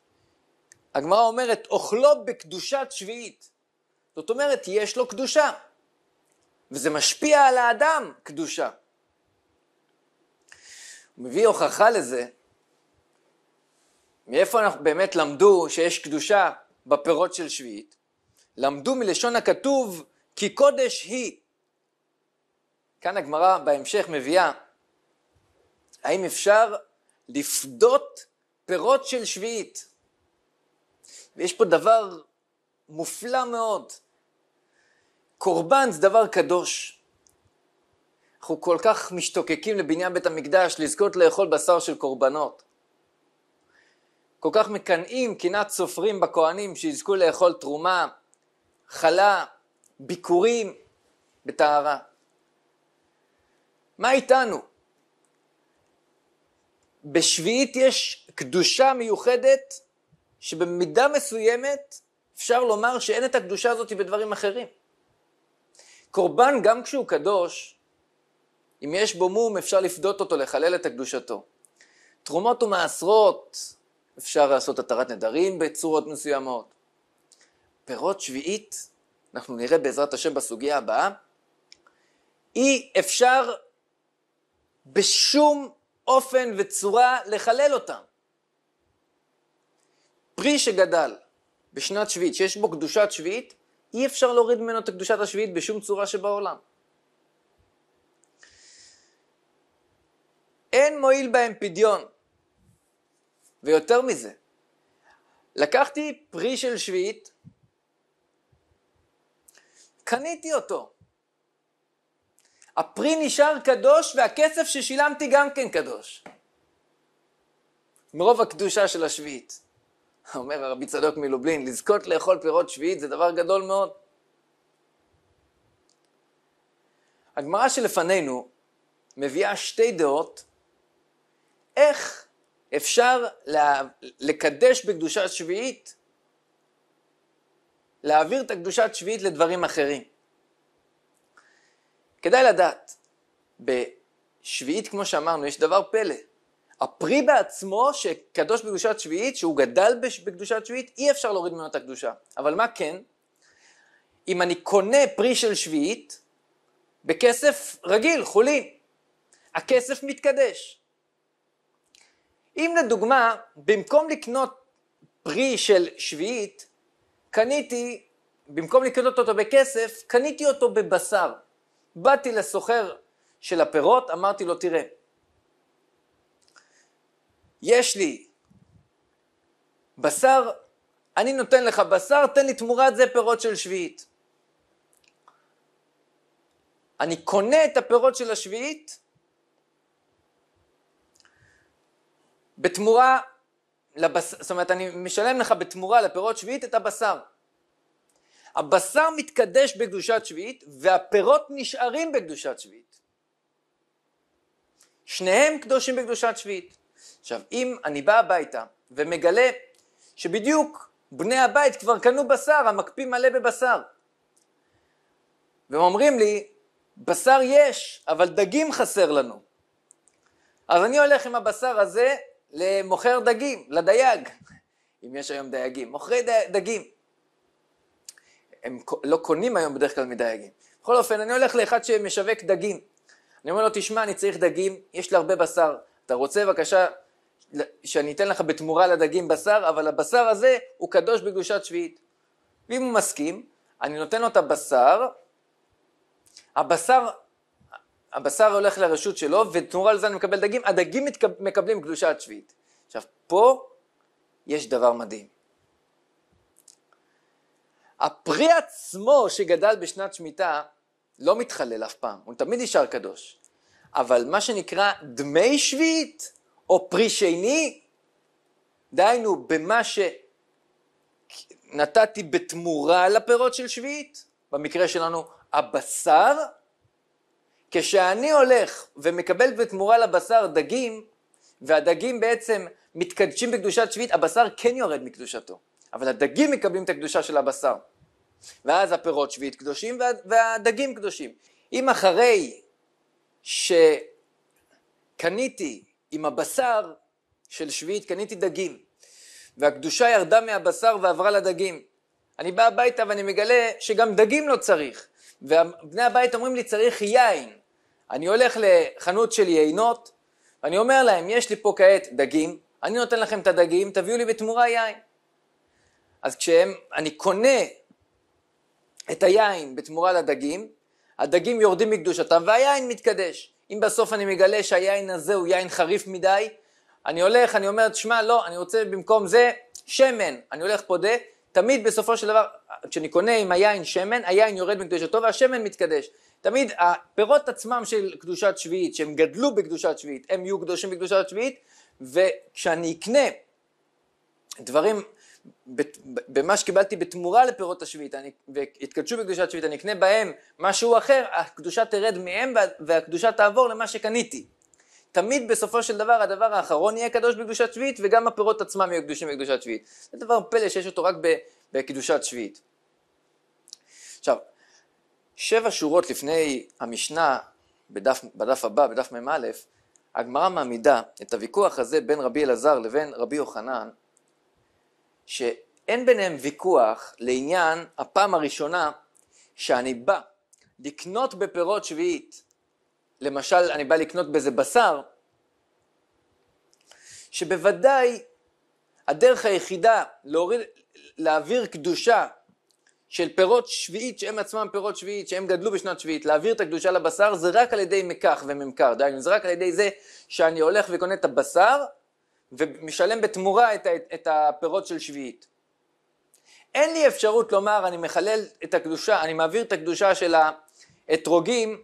הגמרא אומרת, אוכלו בקדושת שביעית. זאת אומרת, יש לו קדושה. וזה משפיע על האדם, קדושה. הוא מביא הוכחה לזה, מאיפה אנחנו באמת למדו שיש קדושה בפירות של שביעית? למדו מלשון הכתוב, כי קודש היא. כאן הגמרא בהמשך מביאה, האם אפשר לפדות פירות של שביעית? ויש פה דבר מופלא מאוד. קורבן זה דבר קדוש. אנחנו כל כך משתוקקים לבניין בית המקדש, לזכות לאכול בשר של קורבנות. כל כך מקנאים קנאת סופרים בכהנים שיזכו לאכול תרומה, חלה, ביקורים בטהרה. מה איתנו? בשביעית יש קדושה מיוחדת שבמידה מסוימת אפשר לומר שאין את הקדושה הזאת בדברים אחרים. קורבן, גם כשהוא קדוש, אם יש בו מום, אפשר לפדות אותו, לחלל את הקדושתו. תרומות ומעשרות, אפשר לעשות התרת נדרים בצורות מסוימות. פירות שביעית, אנחנו נראה בעזרת השם בסוגיה הבאה, אי אפשר בשום אופן וצורה לחלל אותם. פרי שגדל בשנת שביעית, שיש בו קדושת שביעית, אי אפשר להוריד ממנו את קדושת השביעית בשום צורה שבעולם. אין מועיל בהם פדיון. ויותר מזה, לקחתי פרי של שביעית, קניתי אותו. הפרי נשאר קדוש והכסף ששילמתי גם כן קדוש. מרוב הקדושה של השביעית. אומר הרבי צדוק מלובלין, לזכות לאכול פירות שביעית זה דבר גדול מאוד. הגמרא שלפנינו מביאה שתי דעות איך אפשר לה, לקדש בקדושה שביעית, להעביר את הקדושה שביעית לדברים אחרים. כדאי לדעת, בשביעית, כמו שאמרנו, יש דבר פלא. הפרי בעצמו שקדוש בקדושת שביעית, שהוא גדל בקדושת שביעית, אי אפשר להוריד ממנו את הקדושה. אבל מה כן? אם אני קונה פרי של שביעית בכסף רגיל, חולי, הכסף מתקדש. אם לדוגמה, במקום לקנות פרי של שביעית, קניתי, במקום לקנות אותו בכסף, קניתי אותו בבשר. באתי לסוחר של הפירות, אמרתי לו, תראה, יש לי בשר, אני נותן לך בשר, תן לי תמורת זה פירות של שביעית. אני קונה את הפירות של השביעית בתמורה לבשר, זאת אומרת, אני משלם לך בתמורה לפירות שביעית את הבשר. הבשר מתקדש בקדושת שביעית והפירות נשארים בקדושת שביעית. שניהם קדושים בקדושת שביעית. עכשיו, אם אני בא הביתה ומגלה שבדיוק בני הבית כבר קנו בשר, המקפיא מלא בבשר, והם אומרים לי, בשר יש, אבל דגים חסר לנו. אז אני הולך עם הבשר הזה למוכר דגים, לדייג, אם יש היום דייגים, מוכרי די, דגים. הם לא קונים היום בדרך כלל מדייגים. בכל אופן, אני הולך לאחד שמשווק דגים. אני אומר לו, תשמע, אני צריך דגים, יש לי הרבה בשר, אתה רוצה בבקשה שאני אתן לך בתמורה לדגים בשר, אבל הבשר הזה הוא קדוש בקדושת שביעית. ואם הוא מסכים, אני נותן לו את הבשר, הבשר, הבשר הולך לרשות שלו, ותמורה לזה אני מקבל דגים, הדגים מתקב, מקבלים קדושת שביעית. עכשיו, פה יש דבר מדהים. הפרי עצמו שגדל בשנת שמיטה לא מתחלל אף פעם, הוא תמיד נשאר קדוש. אבל מה שנקרא דמי שביעית, או פרי שני, דהיינו במה שנתתי בתמורה לפירות של שביעית, במקרה שלנו הבשר, כשאני הולך ומקבל בתמורה לבשר דגים, והדגים בעצם מתקדשים בקדושת שביעית, הבשר כן יורד מקדושתו, אבל הדגים מקבלים את הקדושה של הבשר. ואז הפירות שביעית קדושים והדגים קדושים. אם אחרי שקניתי עם הבשר של שביעית, קניתי דגים, והקדושה ירדה מהבשר ועברה לדגים. אני בא הביתה ואני מגלה שגם דגים לא צריך, ובני הבית אומרים לי צריך יין. אני הולך לחנות של יינות, ואני אומר להם, יש לי פה כעת דגים, אני נותן לכם את הדגים, תביאו לי בתמורה יין. אז כשהם, אני קונה את היין בתמורה לדגים, הדגים יורדים מקדושתם והיין מתקדש. אם בסוף אני מגלה שהיין הזה הוא יין חריף מדי, אני הולך, אני אומר, תשמע, לא, אני רוצה במקום זה שמן, אני הולך פודה, תמיד בסופו של דבר, כשאני קונה עם היין שמן, היין יורד מקדושתו והשמן מתקדש. תמיד הפירות עצמם של קדושת שביעית, שהם גדלו בקדושת שביעית, הם יהיו קדושים בקדושת שביעית, וכשאני אקנה דברים במה שקיבלתי בתמורה לפירות השביעית, והתקדשו בקדושת שביעית, אני אקנה בהם משהו אחר, הקדושה תרד מהם והקדושה תעבור למה שקניתי. תמיד בסופו של דבר הדבר האחרון יהיה קדוש בקדושת שביעית וגם הפירות עצמם יהיו קדושים בקדושת שביעית. זה דבר פלא שיש אותו רק בקדושת שביעית. עכשיו, שבע שורות לפני המשנה בדף, בדף הבא, בדף מ"א, הגמרא מעמידה את הוויכוח הזה בין רבי אלעזר לבין רבי יוחנן שאין ביניהם ויכוח לעניין הפעם הראשונה שאני בא לקנות בפירות שביעית, למשל אני בא לקנות באיזה בשר, שבוודאי הדרך היחידה להוריד, להעביר קדושה של פירות שביעית שהם עצמם פירות שביעית שהם גדלו בשנת שביעית להעביר את הקדושה לבשר זה רק על ידי מקח וממכר דהיינו זה רק על ידי זה שאני הולך וקונה את הבשר ומשלם בתמורה את, ה, את הפירות של שביעית. אין לי אפשרות לומר אני מחלל את הקדושה, אני מעביר את הקדושה של האתרוגים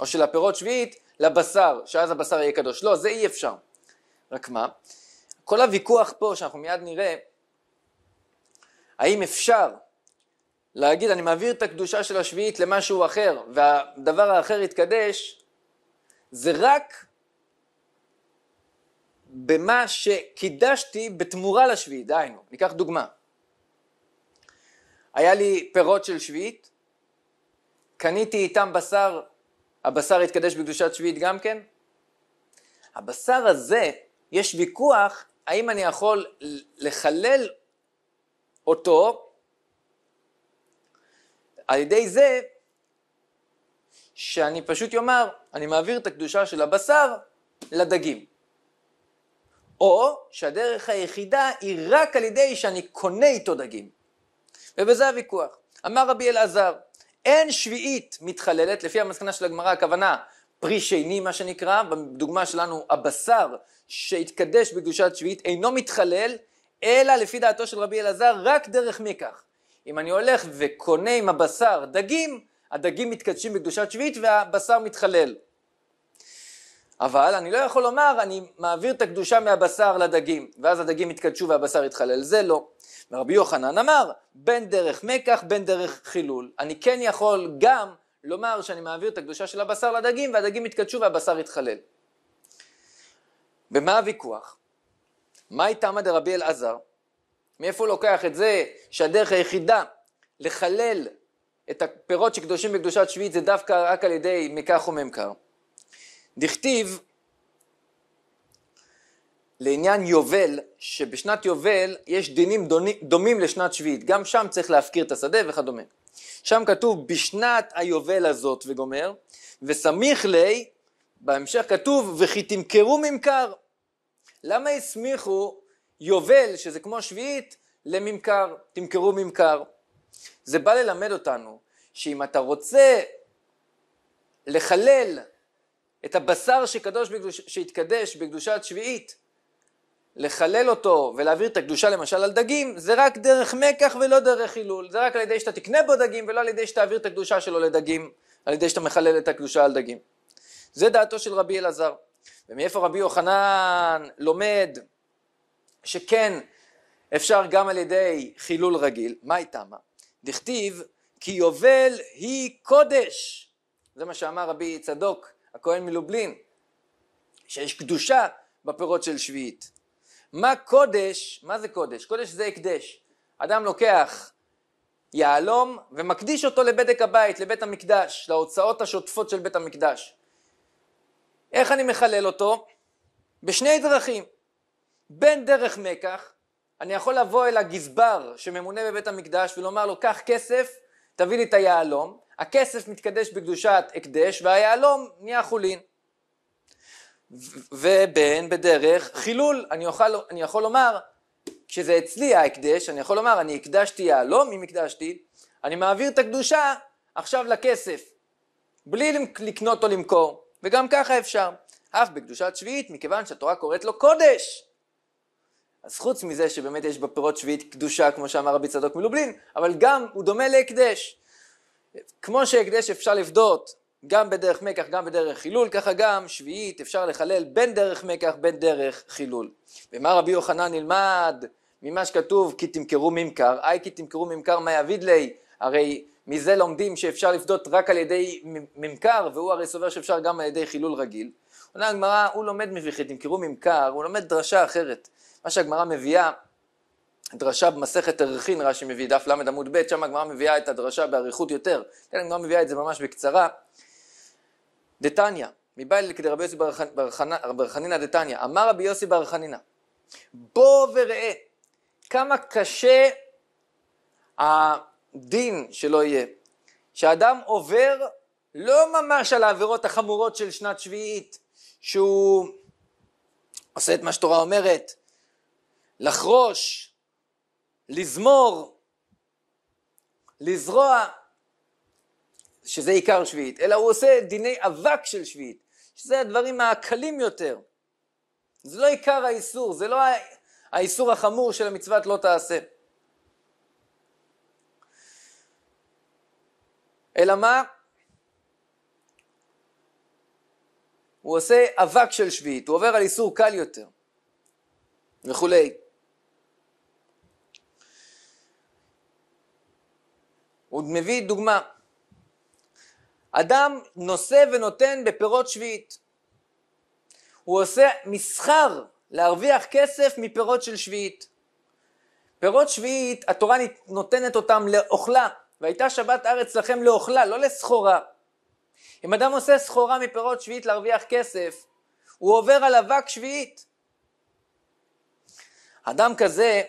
או של הפירות שביעית לבשר, שאז הבשר יהיה קדוש. לא, זה אי אפשר. רק מה? כל הוויכוח פה שאנחנו מיד נראה, האם אפשר להגיד אני מעביר את הקדושה של השביעית למשהו אחר והדבר האחר יתקדש, זה רק במה שקידשתי בתמורה לשביעית, דהיינו, ניקח דוגמה. היה לי פירות של שביעית, קניתי איתם בשר, הבשר התקדש בקדושת שביעית גם כן? הבשר הזה, יש ויכוח האם אני יכול לחלל אותו על ידי זה שאני פשוט יאמר, אני מעביר את הקדושה של הבשר לדגים. או שהדרך היחידה היא רק על ידי שאני קונה איתו דגים. ובזה הוויכוח. אמר רבי אלעזר, אין שביעית מתחללת, לפי המסקנה של הגמרא הכוונה פרי שני מה שנקרא, בדוגמה שלנו הבשר שהתקדש בקדושת שביעית אינו מתחלל, אלא לפי דעתו של רבי אלעזר רק דרך מיקח. אם אני הולך וקונה עם הבשר דגים, הדגים מתקדשים בקדושת שביעית והבשר מתחלל. אבל אני לא יכול לומר, אני מעביר את הקדושה מהבשר לדגים, ואז הדגים יתקדשו והבשר יתחלל, זה לא. ורבי יוחנן אמר, בין דרך מקח, בין דרך חילול. אני כן יכול גם לומר שאני מעביר את הקדושה של הבשר לדגים, והדגים יתקדשו והבשר יתחלל. במה הוויכוח? מה איתם עד רבי אלעזר? מאיפה הוא לוקח את זה שהדרך היחידה לחלל את הפירות שקדושים בקדושת שביעית זה דווקא רק על ידי מקח וממכר? דכתיב לעניין יובל, שבשנת יובל יש דינים דומים לשנת שביעית, גם שם צריך להפקיר את השדה וכדומה. שם כתוב בשנת היובל הזאת וגומר, וסמיך לי, בהמשך כתוב וכי תמכרו ממכר. למה הסמיכו יובל, שזה כמו שביעית, לממכר, תמכרו ממכר? זה בא ללמד אותנו שאם אתה רוצה לחלל את הבשר שקדוש בקדוש, שהתקדש בקדושת שביעית, לחלל אותו ולהעביר את הקדושה למשל על דגים, זה רק דרך מקח ולא דרך הילול, זה רק על ידי שאתה תקנה בו דגים ולא על ידי שתעביר את הקדושה שלו לדגים, על ידי שאתה מחלל את הקדושה על דגים. זה דעתו של רבי אלעזר. ומאיפה רבי יוחנן לומד שכן אפשר גם על ידי חילול רגיל? מה היא תמה? דכתיב כי יובל היא קודש. זה מה שאמר רבי צדוק הכהן מלובלין, שיש קדושה בפירות של שביעית. מה קודש, מה זה קודש? קודש זה הקדש. אדם לוקח יהלום ומקדיש אותו לבדק הבית, לבית המקדש, להוצאות השוטפות של בית המקדש. איך אני מחלל אותו? בשני דרכים. בין דרך מקח, אני יכול לבוא אל הגזבר שממונה בבית המקדש ולומר לו, קח כסף, תביא לי את היהלום, הכסף מתקדש בקדושת הקדש והיהלום נהיה חולין. ובין בדרך חילול, אני, אוכל, אני יכול לומר, כשזה אצלי ההקדש, אני יכול לומר, אני הקדשתי יהלום, אם הקדשתי, אני מעביר את הקדושה עכשיו לכסף, בלי לקנות או למכור, וגם ככה אפשר. אף בקדושת שביעית, מכיוון שהתורה קוראת לו קודש. אז חוץ מזה שבאמת יש בפירות שביעית קדושה, כמו שאמר רבי צדוק מלובלין, אבל גם הוא דומה להקדש. כמו שהקדש אפשר לפדות גם בדרך מקח, גם בדרך חילול, ככה גם שביעית אפשר לחלל בין דרך מקח, בין דרך חילול. ומה רבי יוחנן נלמד ממה שכתוב כי תמכרו ממכר, היי כי תמכרו ממכר מה יביד לי, הרי מזה לומדים שאפשר לפדות רק על ידי ממכר, והוא הרי סובר שאפשר גם על ידי חילול רגיל. עונה הגמרא, הוא לומד מביכי תמכרו ממכר, הוא לומד דרשה אחרת. מה שהגמרא מביאה דרשה במסכת ערכין, רש"י מביא דף ל עמוד ב, שם הגמרא מביאה את הדרשה באריכות יותר, כן הגמרא מביאה את זה ממש בקצרה. דתניא, מבעל כדי רבי יוסי בר חנינא דתניא, אמר רבי יוסי בר חנינא, בוא וראה כמה קשה הדין שלו יהיה, שאדם עובר לא ממש על העבירות החמורות של שנת שביעית, שהוא עושה את מה שתורה אומרת, לחרוש, לזמור, לזרוע, שזה עיקר שביעית, אלא הוא עושה דיני אבק של שביעית, שזה הדברים הקלים יותר. זה לא עיקר האיסור, זה לא האיסור החמור של המצוות לא תעשה. אלא מה? הוא עושה אבק של שביעית, הוא עובר על איסור קל יותר וכולי. הוא מביא דוגמה. אדם נושא ונותן בפירות שביעית. הוא עושה מסחר להרוויח כסף מפירות של שביעית. פירות שביעית, התורה נותנת אותם לאוכלה, והייתה שבת ארץ לכם לאוכלה, לא לסחורה. אם אדם עושה סחורה מפירות שביעית להרוויח כסף, הוא עובר על אבק שביעית. אדם כזה,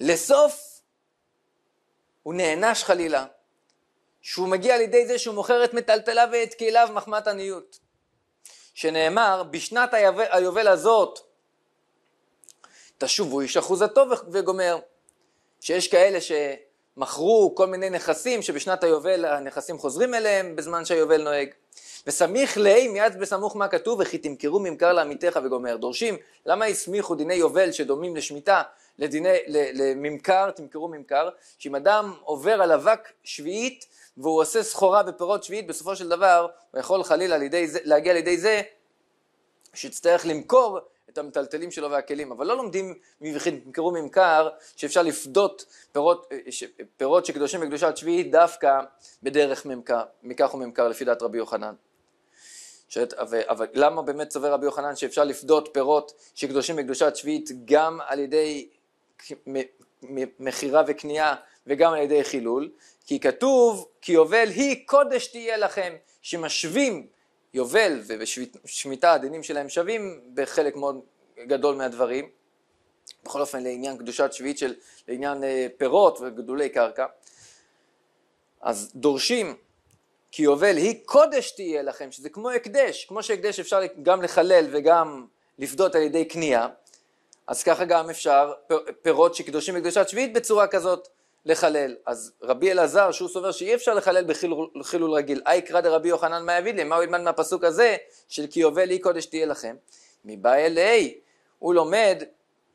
לסוף הוא נענש חלילה, שהוא מגיע לידי זה שהוא מוכר את מטלטליו ואת כליו מחמת עניות, שנאמר בשנת היובל הזאת תשובו איש אחוזתו וגומר, שיש כאלה שמכרו כל מיני נכסים שבשנת היובל הנכסים חוזרים אליהם בזמן שהיובל נוהג. וסמיך ליה מיד בסמוך מה כתוב וכי תמכרו ממכר לעמיתך וגומר. דורשים למה הסמיכו דיני יובל שדומים לשמיטה לדיני, לממכר, תמכרו ממכר, שאם אדם עובר על אבק שביעית והוא עושה סחורה בפירות שביעית, בסופו של דבר הוא יכול חלילה לידי זה, להגיע לידי זה שיצטרך למכור את המטלטלים שלו והכלים, אבל לא לומדים מבחינת תמכרו ממכר, שאפשר לפדות פירות, אה, פירות שקדושים בקדושת שביעית דווקא בדרך ממכר, מכך וממכר לפי דעת רבי יוחנן. שאת, אבל למה באמת סובר רבי יוחנן שאפשר לפדות פירות שקדושים בקדושת שביעית גם על ידי מכירה וקנייה וגם על ידי חילול, כי כתוב כי יובל היא קודש תהיה לכם, שמשווים יובל ובשמיטה הדינים שלהם שווים בחלק מאוד גדול מהדברים, בכל אופן לעניין קדושת שביעית של, לעניין אה, פירות וגדולי קרקע, אז דורשים כי יובל היא קודש תהיה לכם, שזה כמו הקדש, כמו שהקדש אפשר גם לחלל וגם לפדות על ידי קנייה, אז ככה גם אפשר פירות שקדושים בקדושת שביעית בצורה כזאת לחלל. אז רבי אלעזר שהוא סובר שאי אפשר לחלל בחילול רגיל, אי קרא דרבי יוחנן מה יביד לי, מה הוא ילמד מהפסוק הזה של כי יובל אי קודש תהיה לכם? מבא אלי, הוא לומד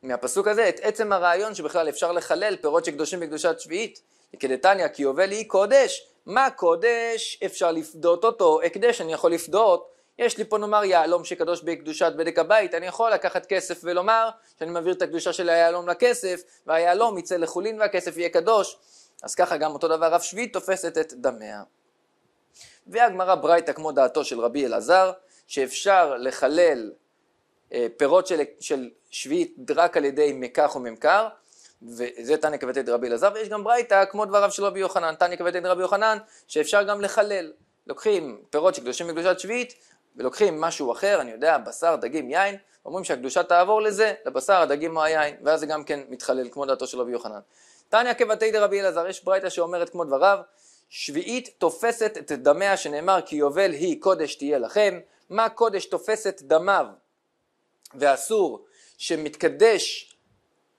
מהפסוק הזה את עצם הרעיון שבכלל אפשר לחלל פירות שקדושים בקדושת שביעית. כדתניא כי יובל אי קודש, מה קודש אפשר לפדות אותו, הקדש אני יכול לפדות יש לי פה נאמר יהלום שקדוש בקדושת בדק הבית, אני יכול לקחת כסף ולומר שאני מעביר את הקדושה של היהלום לכסף, והיהלום יצא לחולין והכסף יהיה קדוש, אז ככה גם אותו דבר רב שביעית תופסת את דמיה. והגמרא ברייתא כמו דעתו של רבי אלעזר, שאפשר לחלל אה, פירות של, של שביעית רק על ידי מקח וממכר, וזה תניא כבתת רבי אלעזר, ויש גם ברייתא כמו דבריו של רבי יוחנן, תניא כבתת רבי יוחנן, שאפשר גם לחלל. לוקחים פירות שקדושים בקדושת שביעית, ולוקחים משהו אחר, אני יודע, בשר, דגים, יין, אומרים שהקדושה תעבור לזה, לבשר, הדגים או היין, ואז זה גם כן מתחלל, כמו דעתו של רבי יוחנן. תניא כבתי דרבי אלעזר, יש ברייתא שאומרת כמו דבריו, שביעית תופסת את דמיה שנאמר כי יובל היא קודש תהיה לכם, מה קודש תופס את דמיו ואסור שמתקדש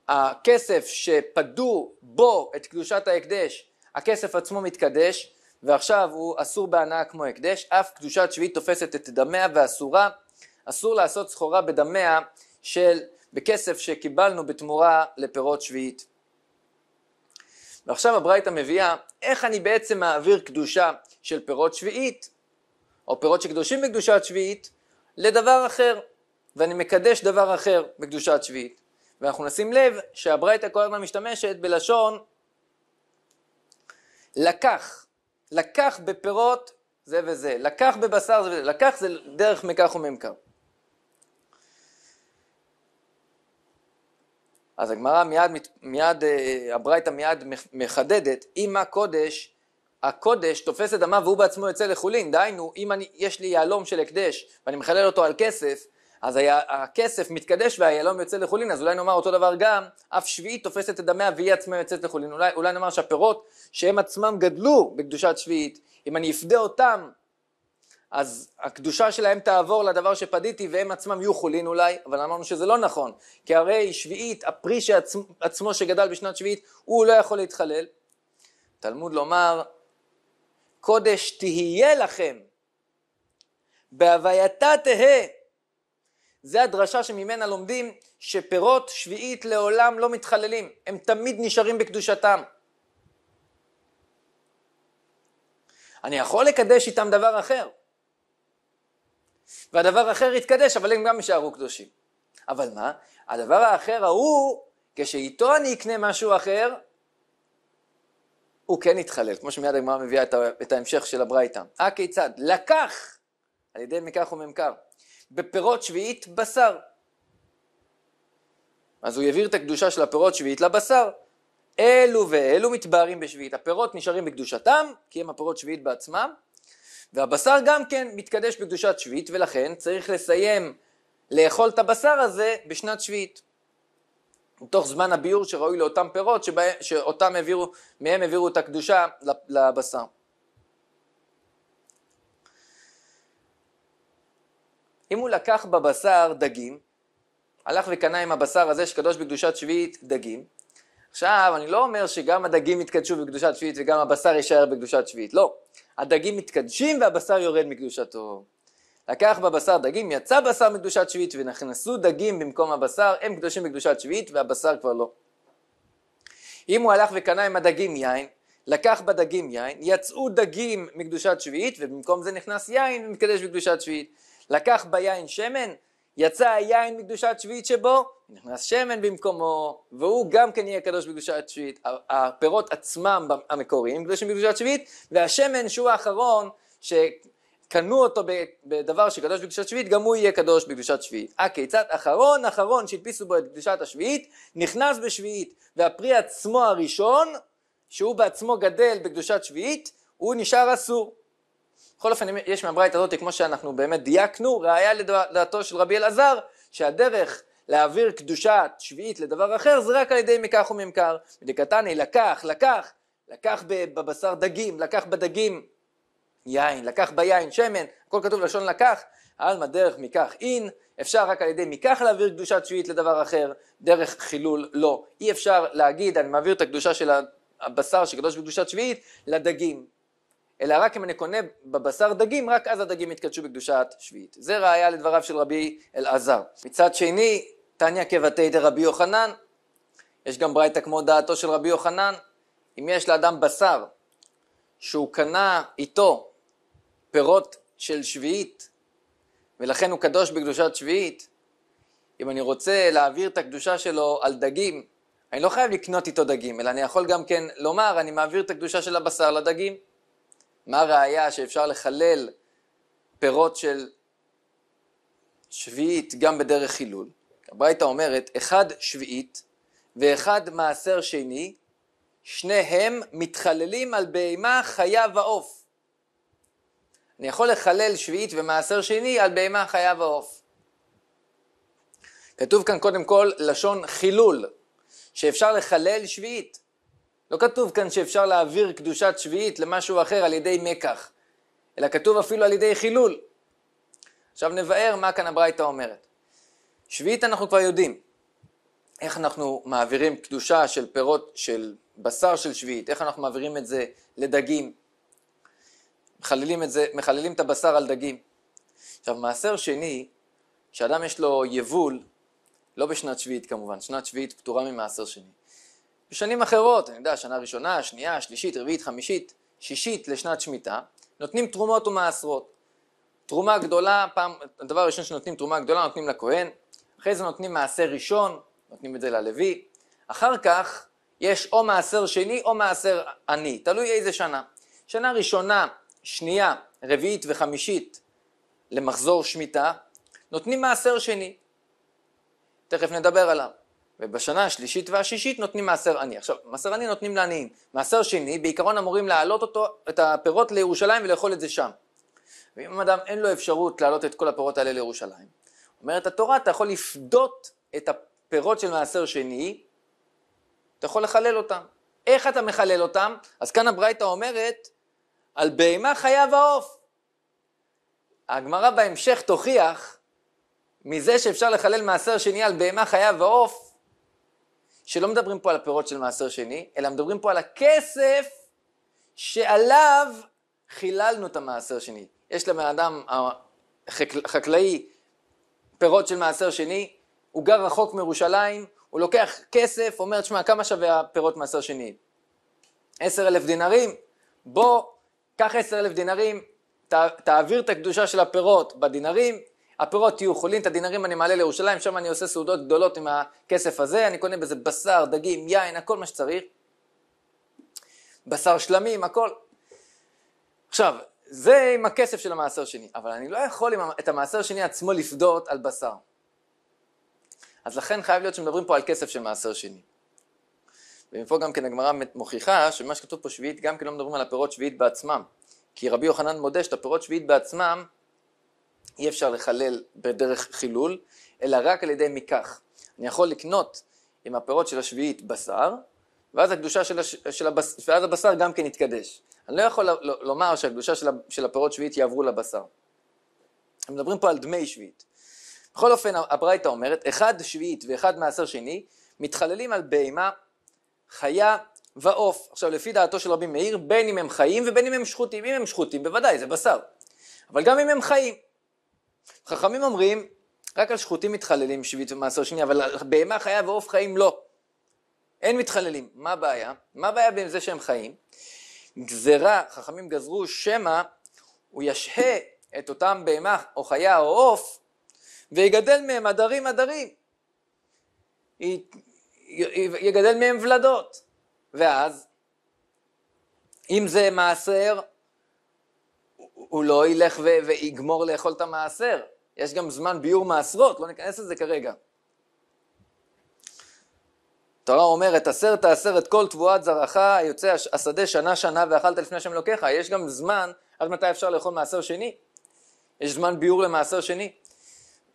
הכסף שפדו בו את קדושת ההקדש, הכסף עצמו מתקדש, ועכשיו הוא אסור בהנאה כמו הקדש, אף קדושת שביעית תופסת את דמיה ואסורה, אסור לעשות סחורה בדמיה של, בכסף שקיבלנו בתמורה לפירות שביעית. ועכשיו הברייתא מביאה איך אני בעצם מעביר קדושה של פירות שביעית, או פירות שקדושים בקדושת שביעית, לדבר אחר, ואני מקדש דבר אחר בקדושת שביעית. ואנחנו נשים לב שהברייתא כל הזמן משתמשת בלשון לקח לקח בפירות זה וזה, לקח בבשר זה וזה, לקח זה דרך מקח וממכר. אז הגמרא מיד, מיד אה, הברייתא מיד מחדדת, אם הקודש, הקודש תופס את דמה והוא בעצמו יוצא לחולין, דהיינו, אם אני, יש לי יהלום של הקדש ואני מחלל אותו על כסף, אז היה, הכסף מתקדש והיהלום יוצא לחולין, אז אולי נאמר אותו דבר גם, אף שביעית תופסת את דמיה והיא עצמה יוצאת לחולין. אולי, אולי נאמר שהפירות שהם עצמם גדלו בקדושת שביעית, אם אני אפדה אותם, אז הקדושה שלהם תעבור לדבר שפדיתי והם עצמם יהיו חולין אולי, אבל אמרנו שזה לא נכון, כי הרי שביעית, הפרי שעצמו, עצמו שגדל בשנת שביעית, הוא לא יכול להתחלל. תלמוד לומר, קודש תהיה לכם, בהווייתה תהא זה הדרשה שממנה לומדים שפירות שביעית לעולם לא מתחללים, הם תמיד נשארים בקדושתם. אני יכול לקדש איתם דבר אחר, והדבר האחר יתקדש, אבל הם גם יישארו קדושים. אבל מה? הדבר האחר ההוא, כשאיתו אני אקנה משהו אחר, הוא כן יתחלל, כמו שמיד הגמרא מביאה את ההמשך של הברייתא. הכיצד? לקח על ידי מקח וממכר. בפירות שביעית בשר. אז הוא העביר את הקדושה של הפירות שביעית לבשר. אלו ואלו מתבהרים בשביעית. הפירות נשארים בקדושתם, כי הם הפירות שביעית בעצמם, והבשר גם כן מתקדש בקדושת שביעית, ולכן צריך לסיים לאכול את הבשר הזה בשנת שביעית. מתוך זמן הביאור שראוי לאותם פירות שבה, שאותם העבירו, מהם העבירו את הקדושה לבשר. אם הוא לקח בבשר דגים, הלך וקנה עם הבשר הזה שקדוש בקדושת שביעית דגים, עכשיו, אני לא אומר שגם הדגים יתקדשו בקדושת שביעית וגם הבשר יישאר בקדושת שביעית, לא. הדגים מתקדשים והבשר יורד מקדושתו. לקח בבשר דגים, יצא בשר מקדושת שביעית ונכנסו דגים במקום הבשר, הם קדושים בקדושת שביעית והבשר כבר לא. אם הוא הלך וקנה עם הדגים יין, לקח בדגים יין, יצאו דגים מקדושת שביעית ובמקום זה נכנס יין ומתקדש בקדושת שביעית. לקח ביין שמן, יצא היין מקדושת שביעית שבו, נכנס שמן במקומו, והוא גם כן יהיה קדוש בקדושת שביעית. הפירות עצמם המקוריים קדושים בקדושת שביעית, והשמן שהוא האחרון שקנו אותו בדבר שקדוש בקדושת שביעית, גם הוא יהיה קדוש בקדושת שביעית. הכיצד אחרון אחרון שהדפיסו בו את קדושת השביעית, נכנס בשביעית, והפרי עצמו הראשון, שהוא בעצמו גדל בקדושת שביעית, הוא נשאר אסור. בכל אופן, יש מהברייתא הזאת, כמו שאנחנו באמת דייקנו, ראיה לדעתו של רבי אלעזר, שהדרך להעביר קדושה שביעית לדבר אחר, זה רק על ידי מקח וממכר. בדקתני לקח, לקח, לקח בבשר דגים, לקח בדגים יין, לקח ביין שמן, הכל כתוב לשון לקח, עלמא דרך מקח אין, אפשר רק על ידי מקח להעביר קדושה שביעית לדבר אחר, דרך חילול לא. אי אפשר להגיד, אני מעביר את הקדושה של הבשר שקדוש בקדושה שביעית, לדגים. אלא רק אם אני קונה בבשר דגים, רק אז הדגים יתקדשו בקדושת שביעית. זה ראיה לדבריו של רבי אלעזר. מצד שני, תניא כבתי דרבי יוחנן, יש גם ברייתא כמו דעתו של רבי יוחנן, אם יש לאדם בשר שהוא קנה איתו פירות של שביעית, ולכן הוא קדוש בקדושת שביעית, אם אני רוצה להעביר את הקדושה שלו על דגים, אני לא חייב לקנות איתו דגים, אלא אני יכול גם כן לומר, אני מעביר את הקדושה של הבשר לדגים. מה הראיה שאפשר לחלל פירות של שביעית גם בדרך חילול? הברייתא אומרת, אחד שביעית ואחד מעשר שני, שניהם מתחללים על בהמה חיה ועוף. אני יכול לחלל שביעית ומעשר שני על בהמה חיה ועוף. כתוב כאן קודם כל לשון חילול, שאפשר לחלל שביעית. לא כתוב כאן שאפשר להעביר קדושת שביעית למשהו אחר על ידי מקח, אלא כתוב אפילו על ידי חילול. עכשיו נבאר מה כאן הברייתא אומרת. שביעית אנחנו כבר יודעים. איך אנחנו מעבירים קדושה של פירות, של בשר של שביעית, איך אנחנו מעבירים את זה לדגים. מחללים את זה, מחללים את הבשר על דגים. עכשיו, מעשר שני, כשאדם יש לו יבול, לא בשנת שביעית כמובן, שנת שביעית פטורה ממעשר שני. בשנים אחרות, אני יודע, שנה ראשונה, שנייה, שלישית, רביעית, חמישית, שישית לשנת שמיטה, נותנים תרומות ומעשרות. תרומה גדולה, פעם, הדבר הראשון שנותנים תרומה גדולה נותנים לכהן, אחרי זה נותנים מעשר ראשון, נותנים את זה ללוי, אחר כך יש או מעשר שני או מעשר עני, תלוי איזה שנה. שנה ראשונה, שנייה, רביעית וחמישית למחזור שמיטה, נותנים מעשר שני. תכף נדבר עליו. ובשנה השלישית והשישית נותנים מעשר עני. עכשיו, מעשר עני נותנים לעניים. מעשר שני, בעיקרון אמורים להעלות אותו, את הפירות לירושלים ולאכול את זה שם. ואם אדם אין לו אפשרות להעלות את כל הפירות האלה לירושלים, אומרת התורה, אתה יכול לפדות את הפירות של מעשר שני, אתה יכול לחלל אותם. איך אתה מחלל אותם? אז כאן הברייתא אומרת, על בהמה חייב העוף. הגמרא בהמשך תוכיח מזה שאפשר לחלל מעשר שני על בהמה חיה ועוף, שלא מדברים פה על הפירות של מעשר שני, אלא מדברים פה על הכסף שעליו חיללנו את המעשר שני. יש לבן אדם החקלאי פירות של מעשר שני, הוא גר רחוק מירושלים, הוא לוקח כסף, אומר, תשמע, כמה שווה הפירות מעשר שני? עשר אלף דינרים? בוא, קח עשר אלף דינרים, תעביר את הקדושה של הפירות בדינרים, הפירות יהיו חולין, את הדינרים אני מעלה לירושלים, שם אני עושה סעודות גדולות עם הכסף הזה, אני קונה בזה בשר, דגים, יין, הכל מה שצריך. בשר שלמים, הכל. עכשיו, זה עם הכסף של המעשר שני, אבל אני לא יכול את המעשר שני עצמו לפדות על בשר. אז לכן חייב להיות שמדברים פה על כסף של מעשר שני. ומפה גם כן הגמרא מוכיחה שמה שכתוב פה שביעית גם כן לא מדברים על הפירות שביעית בעצמם. כי רבי יוחנן מודה שאת הפירות שביעית בעצמם אי אפשר לחלל בדרך חילול, אלא רק על ידי מיקח. אני יכול לקנות עם הפירות של השביעית בשר, ואז הקדושה של, הש... של הבשר, ואז הבשר גם כן יתקדש. אני לא יכול לומר שהקדושה של, של הפירות שביעית יעברו לבשר. מדברים פה על דמי שביעית. בכל אופן הברייתא אומרת, אחד שביעית ואחד מעשר שני מתחללים על בהמה, חיה ועוף. עכשיו לפי דעתו של רבי מאיר, בין אם הם חיים ובין אם הם שחוטים. אם הם שחוטים בוודאי, זה בשר. אבל גם אם הם חיים, חכמים אומרים, רק על שחוטים מתחללים שביעית ומעשר שני, אבל על בהמה חיה ועוף חיים לא. אין מתחללים. מה הבעיה? מה הבעיה בין זה שהם חיים? גזרה, חכמים גזרו, שמא הוא ישהה את אותם בהמה או חיה או עוף ויגדל מהם עדרים עדרים. י... יגדל מהם ולדות. ואז, אם זה מעשר, הוא לא ילך ו... ויגמור לאכול את המעשר. יש גם זמן ביור מעשרות, לא ניכנס לזה כרגע. התורה אומרת, עשר תעשר את כל תבואת זרעך, יוצא השדה שנה שנה ואכלת לפני השם אלוקיך. יש גם זמן, עד מתי אפשר לאכול מעשר שני? יש זמן ביור למעשר שני.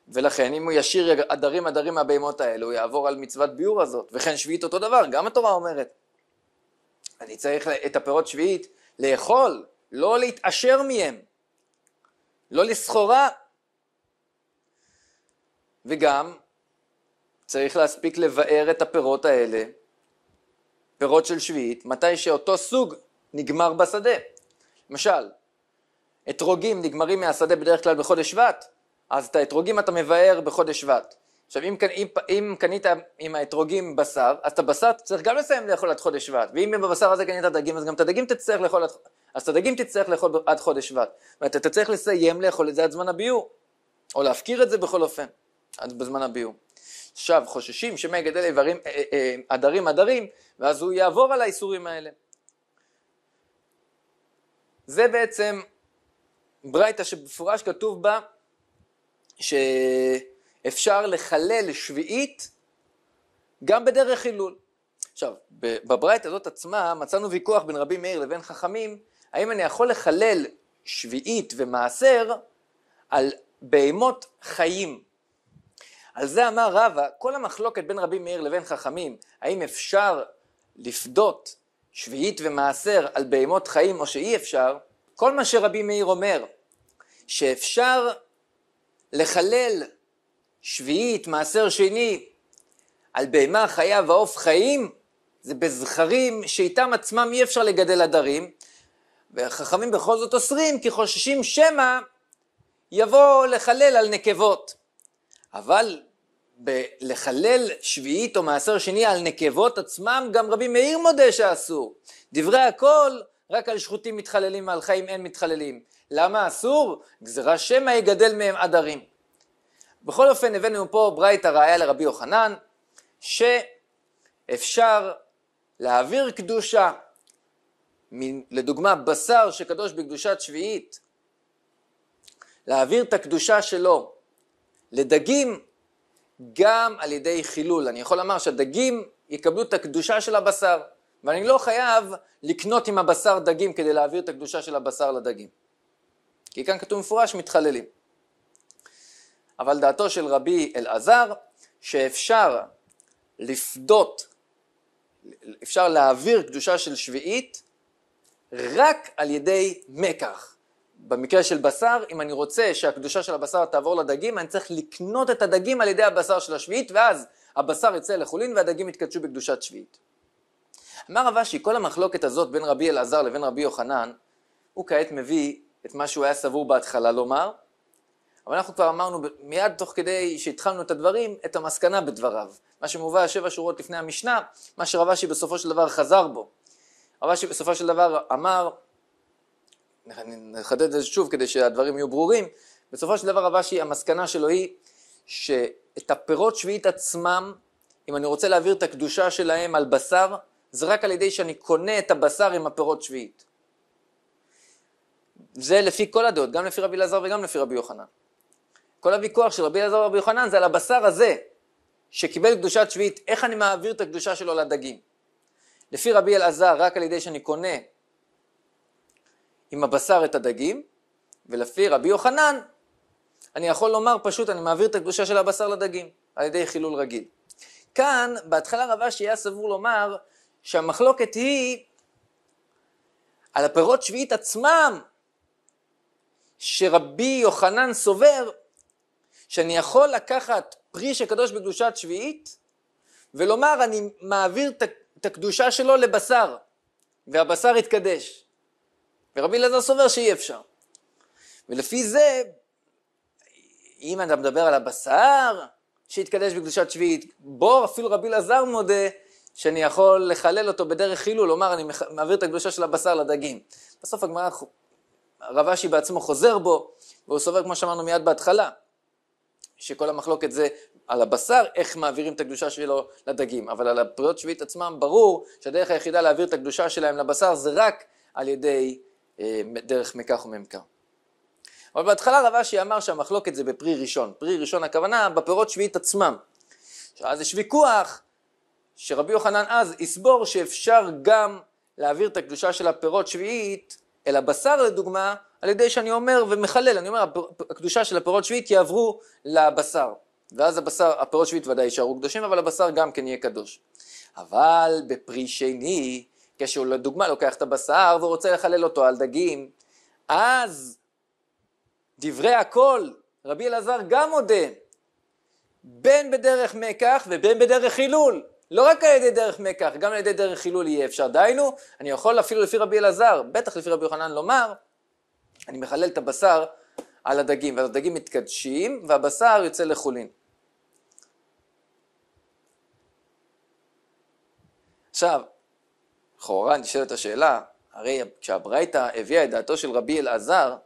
ולכן אם הוא ישיר עדרים עדרים מהבהמות האלו, הוא יעבור על מצוות ביור הזאת. וכן שביעית אותו דבר, גם התורה אומרת. אני צריך את הפירות שביעית לאכול, לא להתעשר מהם. לא לסחורה, וגם צריך להספיק לבאר את הפירות האלה, פירות של שביעית, מתי שאותו סוג נגמר בשדה. למשל, אתרוגים נגמרים מהשדה בדרך כלל בחודש שבט, אז את האתרוגים אתה מבאר בחודש שבט. עכשיו אם, אם, אם קנית עם האתרוגים בשר, אז את הבשר צריך גם לסיים לאכול עד חודש שבט, ואם בבשר הזה קנית דגים, אז גם את הדגים תצטרך לאכול עד, אז את הדגים תצטרך לאכול עד חודש שבט. זאת אומרת, אתה צריך לסיים לאכול את זה עד זמן הביור, או להפקיר את זה בכל אופן. בזמן הביאור. עכשיו חוששים שמא יגדל איברים, אה, אה, אה, עדרים עדרים ואז הוא יעבור על האיסורים האלה. זה בעצם ברייתא שבמפורש כתוב בה שאפשר לחלל שביעית גם בדרך חילול. עכשיו, בברייתא הזאת עצמה מצאנו ויכוח בין רבי מאיר לבין חכמים, האם אני יכול לחלל שביעית ומעשר על בהמות חיים. על זה אמר רבא, כל המחלוקת בין רבי מאיר לבין חכמים, האם אפשר לפדות שביעית ומעשר על בהמות חיים או שאי אפשר, כל מה שרבי מאיר אומר, שאפשר לחלל שביעית, מעשר שני, על בהמה חיה ועוף חיים, זה בזכרים שאיתם עצמם אי אפשר לגדל עדרים, וחכמים בכל זאת אוסרים כי חוששים שמא יבוא לחלל על נקבות. אבל בלחלל שביעית או מעשר שני על נקבות עצמם, גם רבי מאיר מודה שאסור. דברי הכל, רק על שחוטים מתחללים ועל חיים אין מתחללים. למה אסור? גזירה שמא יגדל מהם עדרים. בכל אופן הבאנו פה ברייתא ראיה לרבי יוחנן, שאפשר להעביר קדושה, לדוגמה בשר שקדוש בקדושת שביעית, להעביר את הקדושה שלו לדגים גם על ידי חילול. אני יכול לומר שהדגים יקבלו את הקדושה של הבשר, ואני לא חייב לקנות עם הבשר דגים כדי להעביר את הקדושה של הבשר לדגים. כי כאן כתוב מפורש מתחללים. אבל דעתו של רבי אלעזר שאפשר לפדות, אפשר להעביר קדושה של שביעית רק על ידי מקח. במקרה של בשר, אם אני רוצה שהקדושה של הבשר תעבור לדגים, אני צריך לקנות את הדגים על ידי הבשר של השביעית, ואז הבשר יצא לחולין והדגים יתקדשו בקדושת שביעית. אמר רב אשי, כל המחלוקת הזאת בין רבי אלעזר לבין רבי יוחנן, הוא כעת מביא את מה שהוא היה סבור בהתחלה לומר, אבל אנחנו כבר אמרנו מיד תוך כדי שהתחלנו את הדברים, את המסקנה בדבריו. מה שמובא שבע שורות לפני המשנה, מה שרב אשי בסופו של דבר חזר בו. רב אשי בסופו של דבר אמר, אני נחדד את זה שוב כדי שהדברים יהיו ברורים, בסופו של דבר רבשי המסקנה שלו היא שאת הפירות שביעית עצמם, אם אני רוצה להעביר את הקדושה שלהם על בשר, זה רק על ידי שאני קונה את הבשר עם הפירות שביעית. זה לפי כל הדעות, גם לפי רבי אלעזר וגם לפי רבי יוחנן. כל הוויכוח של רבי אלעזר ורבי יוחנן זה על הבשר הזה, שקיבל קדושת שביעית, איך אני מעביר את הקדושה שלו לדגים. לפי רבי אלעזר, רק על ידי שאני קונה עם הבשר את הדגים, ולפי רבי יוחנן, אני יכול לומר פשוט, אני מעביר את הקדושה של הבשר לדגים, על ידי חילול רגיל. כאן, בהתחלה רבה שהיה סבור לומר שהמחלוקת היא על הפירות שביעית עצמם, שרבי יוחנן סובר שאני יכול לקחת פרי שקדוש בקדושת שביעית ולומר אני מעביר את הקדושה שלו לבשר והבשר יתקדש. ורבי אלעזר סובר שאי אפשר. ולפי זה, אם אתה מדבר על הבשר שהתקדש בקדושת שביעית, בו אפילו רבי אלעזר מודה שאני יכול לחלל אותו בדרך חילול, לומר אני מעביר את הקדושה של הבשר לדגים. בסוף הגמרא, הרב אשי בעצמו חוזר בו, והוא סובר כמו שאמרנו מיד בהתחלה, שכל המחלוקת זה על הבשר, איך מעבירים את הקדושה שלו לדגים, אבל על הפריאות שביעית עצמם ברור שהדרך היחידה להעביר את הקדושה שלהם לבשר זה רק על ידי אה, דרך מקח וממכר. אבל בהתחלה רב אשי אמר שהמחלוקת זה בפרי ראשון. פרי ראשון הכוונה בפירות שביעית עצמם. אז יש ויכוח שרבי יוחנן אז יסבור שאפשר גם להעביר את הקדושה של הפירות שביעית אל הבשר לדוגמה, על ידי שאני אומר ומחלל, אני אומר הקדושה של הפירות שביעית יעברו לבשר. ואז הבשר, הפירות שביעית ודאי יישארו קדושים, אבל הבשר גם כן יהיה קדוש. אבל בפרי שני כשהוא לדוגמה לוקח את הבשר ורוצה לחלל אותו על דגים, אז דברי הכל, רבי אלעזר גם מודה, בין בדרך מקח ובין בדרך חילול. לא רק על ידי דרך מקח, גם על ידי דרך חילול יהיה אפשר. דהיינו, אני יכול אפילו לפי רבי אלעזר, בטח לפי רבי יוחנן לומר, אני מחלל את הבשר על הדגים, ואז הדגים מתקדשים והבשר יוצא לחולין. עכשיו, לכאורה נשאלת השאלה, הרי כשהברייתא הביאה את דעתו של רבי אלעזר,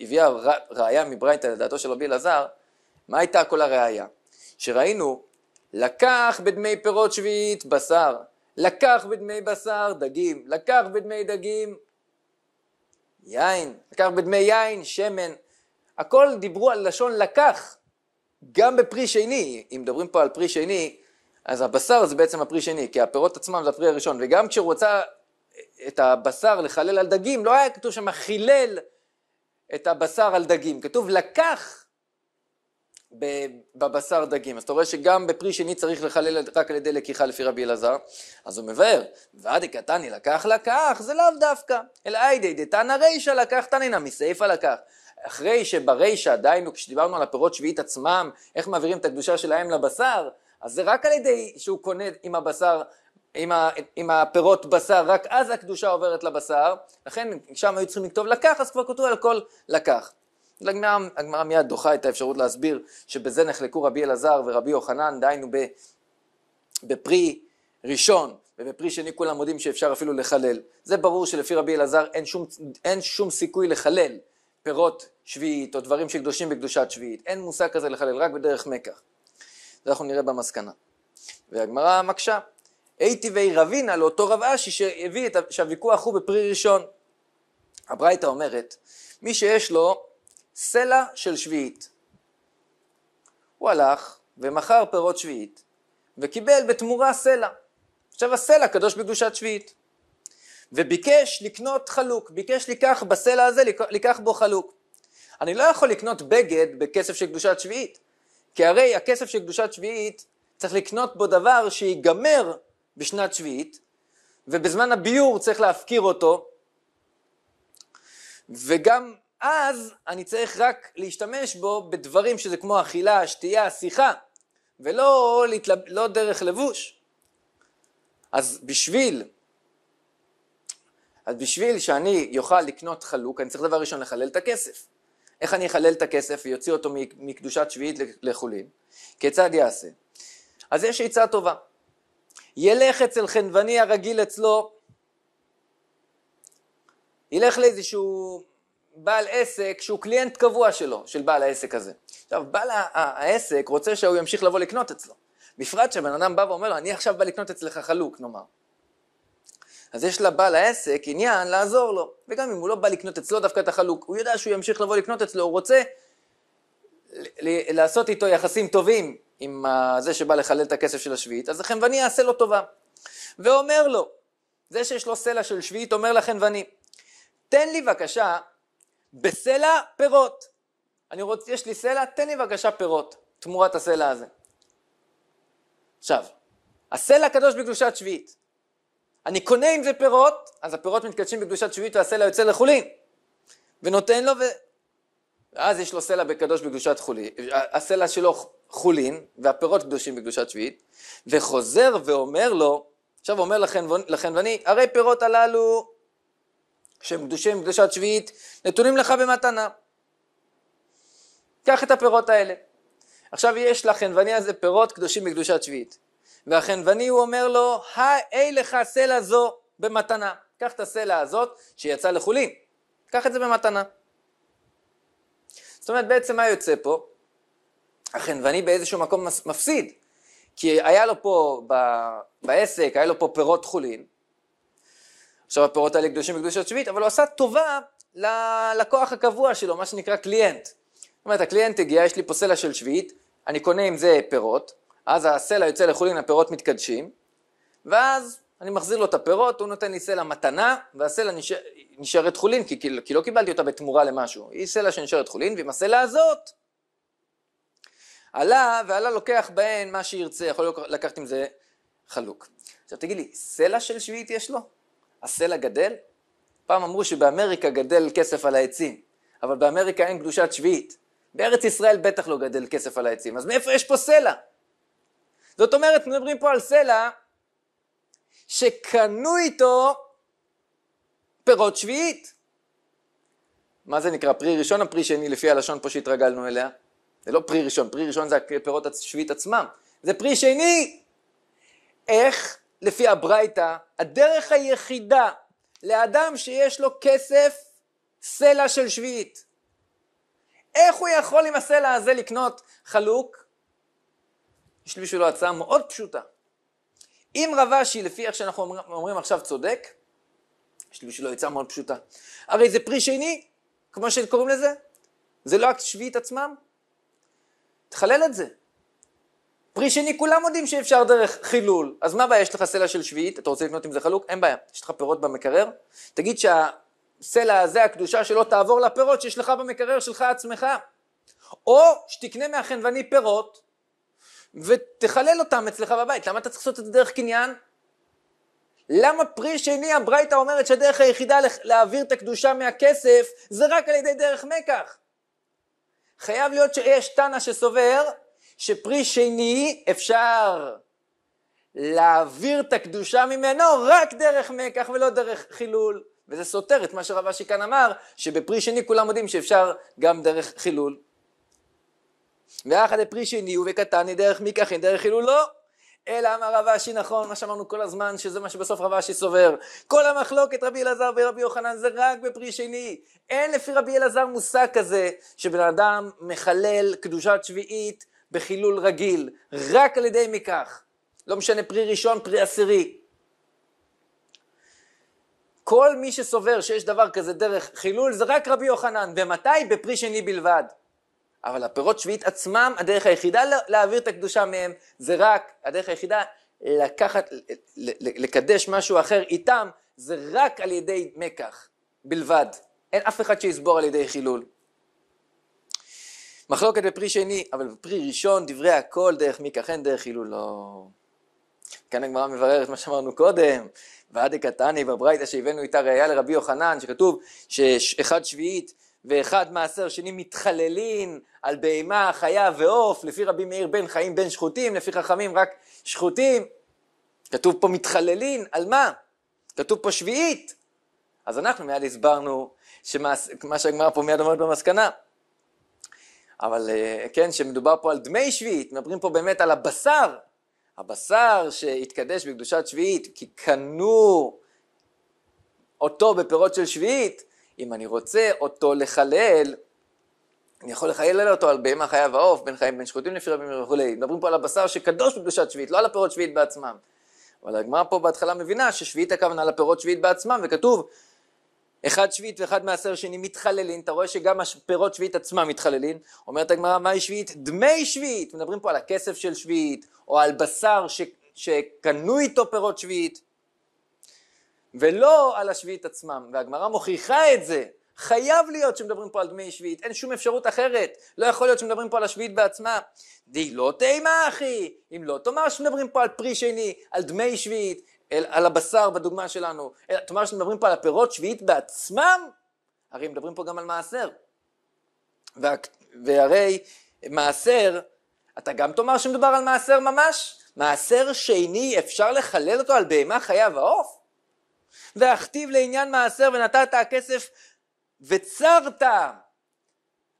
הביאה ראייה מברייתא לדעתו של רבי אלעזר, מה הייתה כל הראייה? שראינו, לקח בדמי פירות שביעית בשר, לקח בדמי בשר דגים, לקח בדמי דגים יין, לקח בדמי יין שמן, הכל דיברו על לשון לקח, גם בפרי שני, אם מדברים פה על פרי שני, אז הבשר זה בעצם הפרי שני, כי הפירות עצמם זה הפרי הראשון, וגם כשהוא רוצה את הבשר לחלל על דגים, לא היה כתוב שם חילל את הבשר על דגים, כתוב לקח בבשר דגים. אז אתה רואה שגם בפרי שני צריך לחלל רק על ידי לקיחה לפי רבי אלעזר. אז הוא מבאר, ועדי קטני לקח לקח, זה לאו דווקא, אלא היידי דתנא רישא לקח תנינא מסייפא לקח. אחרי שברישא, דהיינו כשדיברנו על הפירות שביעית עצמם, איך מעבירים את הקדושה שלהם לבשר, אז זה רק על ידי שהוא קונה עם הבשר, עם, ה, עם הפירות בשר, רק אז הקדושה עוברת לבשר, לכן שם היו צריכים לכתוב לקח, אז כבר כתוב על כל לקח. הגמרא מיד דוחה את האפשרות להסביר שבזה נחלקו רבי אלעזר ורבי יוחנן, דהיינו ב, בפרי ראשון ובפרי שני כולם מודים שאפשר אפילו לחלל. זה ברור שלפי רבי אלעזר אין שום, אין שום סיכוי לחלל פירות שביעית או דברים שקדושים בקדושת שביעית. אין מושג כזה לחלל, רק בדרך מקח. זה אנחנו נראה במסקנה. והגמרא מקשה, הייתי ואי רבינה לאותו רב אשי שהביא את, שהוויכוח הוא בפרי ראשון. הברייתא אומרת, מי שיש לו סלע של שביעית, הוא הלך ומכר פירות שביעית, וקיבל בתמורה סלע. עכשיו הסלע קדוש בקדושת שביעית. וביקש לקנות חלוק, ביקש לקח בסלע הזה, לקח בו חלוק. אני לא יכול לקנות בגד בכסף של קדושת שביעית, כי הרי הכסף של קדושת שביעית צריך לקנות בו דבר שיגמר בשנת שביעית, ובזמן הביור צריך להפקיר אותו, וגם אז אני צריך רק להשתמש בו בדברים שזה כמו אכילה, שתייה, שיחה, ולא להתלב... לא דרך לבוש. אז בשביל, אז בשביל שאני יוכל לקנות חלוק, אני צריך דבר ראשון לחלל את הכסף. איך אני אחלל את הכסף ויוציא אותו מקדושת שביעית לחולין? כיצד יעשה? אז יש עצה טובה. ילך אצל חנווני הרגיל אצלו, ילך לאיזשהו בעל עסק שהוא קליינט קבוע שלו, של בעל העסק הזה. עכשיו, בעל העסק רוצה שהוא ימשיך לבוא לקנות אצלו. בפרט שהבן אדם בא ואומר לו, אני עכשיו בא לקנות אצלך חלוק, נאמר. אז יש לבעל העסק עניין לעזור לו, וגם אם הוא לא בא לקנות אצלו דווקא את החלוק, הוא יודע שהוא ימשיך לבוא לקנות אצלו, הוא רוצה לעשות איתו יחסים טובים עם זה שבא לחלל את הכסף של השביעית, אז החנווני יעשה לו טובה. ואומר לו, זה שיש לו סלע של שביעית אומר לחנווני, תן לי בבקשה בסלע פירות. אני רוצה, יש לי סלע, תן לי בבקשה פירות תמורת הסלע הזה. עכשיו, הסלע קדוש בקדושת שביעית. אני קונה עם זה פירות, אז הפירות מתקדשים בקדושת שביעית והסלע יוצא לחולין. ונותן לו, ו... ואז יש לו סלע בקדוש בקדושת חולין, הסלע שלו חולין, והפירות קדושים בקדושת שביעית, וחוזר ואומר לו, עכשיו אומר לכן, לכן ואני, הרי פירות הללו שהם קדושים בקדושת שביעית, נתונים לך במתנה. קח את הפירות האלה. עכשיו יש לחנווני הזה פירות קדושים בקדושת שביעית. והחנווני הוא אומר לו, היי לך סלע זו במתנה. קח את הסלע הזאת שיצא לחולין, קח את זה במתנה. זאת אומרת, בעצם מה יוצא פה? החנווני באיזשהו מקום מפסיד, כי היה לו פה ב- בעסק, היה לו פה פירות חולין, עכשיו הפירות האלה קדושים בקדושת שביעית, אבל הוא עשה טובה ללקוח הקבוע שלו, מה שנקרא קליינט. זאת אומרת, הקליינט הגיע, יש לי פה סלע של שביעית, אני קונה עם זה פירות, אז הסלע יוצא לחולין, הפירות מתקדשים, ואז אני מחזיר לו את הפירות, הוא נותן לי סלע מתנה, והסלע נשאר, נשארת חולין, כי, כי, כי לא קיבלתי אותה בתמורה למשהו, היא סלע שנשארת חולין, ועם הסלע הזאת עלה, ועלה לוקח בהן מה שירצה, יכול לקחת עם זה חלוק. עכשיו תגיד לי, סלע של שביעית יש לו? הסלע גדל? פעם אמרו שבאמריקה גדל כסף על העצים, אבל באמריקה אין קדושת שביעית. בארץ ישראל בטח לא גדל כסף על העצים, אז מאיפה יש פה סלע? זאת אומרת, מדברים פה על סלע שקנו איתו פירות שביעית. מה זה נקרא? פרי ראשון או פרי שני, לפי הלשון פה שהתרגלנו אליה? זה לא פרי ראשון, פרי ראשון זה הפירות השביעית עצמם. זה פרי שני! איך, לפי הברייתא, הדרך היחידה לאדם שיש לו כסף, סלע של שביעית. איך הוא יכול עם הסלע הזה לקנות חלוק? יש לי בשבילו הצעה מאוד פשוטה. אם רב אשי, לפי איך שאנחנו אומרים אומרים עכשיו, צודק, יש לי בשבילו הצעה מאוד פשוטה. הרי זה פרי שני, כמו שקוראים לזה, זה לא שביעית עצמם. תחלל את זה. פרי שני כולם יודעים שאפשר דרך חילול, אז מה הבעיה? יש לך סלע של שביעית, אתה רוצה לקנות עם זה חלוק? אין בעיה, יש לך פירות במקרר, תגיד שהסלע הזה, הקדושה שלו, תעבור לפירות שיש לך במקרר שלך עצמך. או שתקנה מהחנווני פירות, ותחלל אותם אצלך בבית. למה אתה צריך לעשות את זה דרך קניין? למה פרי שני הברייתא אומרת שהדרך היחידה להעביר את הקדושה מהכסף זה רק על ידי דרך מקח? חייב להיות שיש תנא שסובר שפרי שני אפשר להעביר את הקדושה ממנו רק דרך מקח ולא דרך חילול. וזה סותר את מה שרב אשי כאן אמר, שבפרי שני כולם יודעים שאפשר גם דרך חילול. ואחד הפרי שני הוא וקטני דרך מיקחין דרך הילולו. אלא אמר רב אשי נכון, מה שאמרנו כל הזמן, שזה מה שבסוף רב אשי סובר. כל המחלוקת רבי אלעזר ורבי יוחנן זה רק בפרי שני. אין לפי רבי אלעזר מושג כזה שבן אדם מחלל קדושת שביעית בחילול רגיל, רק על ידי מכך. לא משנה פרי ראשון, פרי עשירי. כל מי שסובר שיש דבר כזה דרך חילול זה רק רבי יוחנן, ומתי? בפרי שני בלבד. אבל הפירות שביעית עצמם, הדרך היחידה להעביר את הקדושה מהם, זה רק, הדרך היחידה לקחת, לקדש משהו אחר איתם, זה רק על ידי מקח, בלבד. אין אף אחד שיסבור על ידי חילול. מחלוקת בפרי שני, אבל בפרי ראשון, דברי הכל דרך מקח, אין דרך חילול, לא. כאן הגמרא מבררת מה שאמרנו קודם, ועדי קטני בברייתא שהבאנו איתה ראייה לרבי יוחנן, שכתוב שאחד שביעית ואחד מעשר שני מתחללין על בהמה, חיה ועוף, לפי רבי מאיר בן חיים בן שחוטים, לפי חכמים רק שחוטים. כתוב פה מתחללין, על מה? כתוב פה שביעית. אז אנחנו מיד הסברנו שמה, שהגמרא פה מיד אומרת במסקנה. אבל אה, כן, שמדובר פה על דמי שביעית, מדברים פה באמת על הבשר, הבשר שהתקדש בקדושת שביעית, כי קנו אותו בפירות של שביעית, אם אני רוצה אותו לחלל, אני יכול לחלל אותו על בהמה חיה ועוף, בין חיים בין שחוטים לפי רבים וכולי. מדברים פה על הבשר שקדוש בקדושת שביעית, לא על הפירות שביעית בעצמם. אבל הגמרא פה בהתחלה מבינה ששביעית הכוונה לפירות שביעית בעצמם, וכתוב אחד שביעית ואחד מעשר שני מתחללים, אתה רואה שגם הפירות שביעית עצמם מתחללים. אומרת הגמרא, מהי שביעית? דמי שביעית. מדברים פה על הכסף של שביעית, או על בשר ש... שקנו איתו פירות שביעית. ולא על השביעית עצמם, והגמרא מוכיחה את זה. חייב להיות שמדברים פה על דמי שביעית, אין שום אפשרות אחרת, לא יכול להיות שמדברים פה על השביעית בעצמה. די לא תימה אחי, אם לא תאמר שמדברים פה על פרי שני, על דמי שביעית, אל, על הבשר בדוגמה שלנו, אל, תאמר שמדברים פה על הפירות שביעית בעצמם, הרי מדברים פה גם על מעשר. וה, והרי מעשר, אתה גם תאמר שמדובר על מעשר ממש? מעשר שני אפשר לחלל אותו על בהמה חיה ועוף? והכתיב לעניין מעשר ונתת הכסף וצרת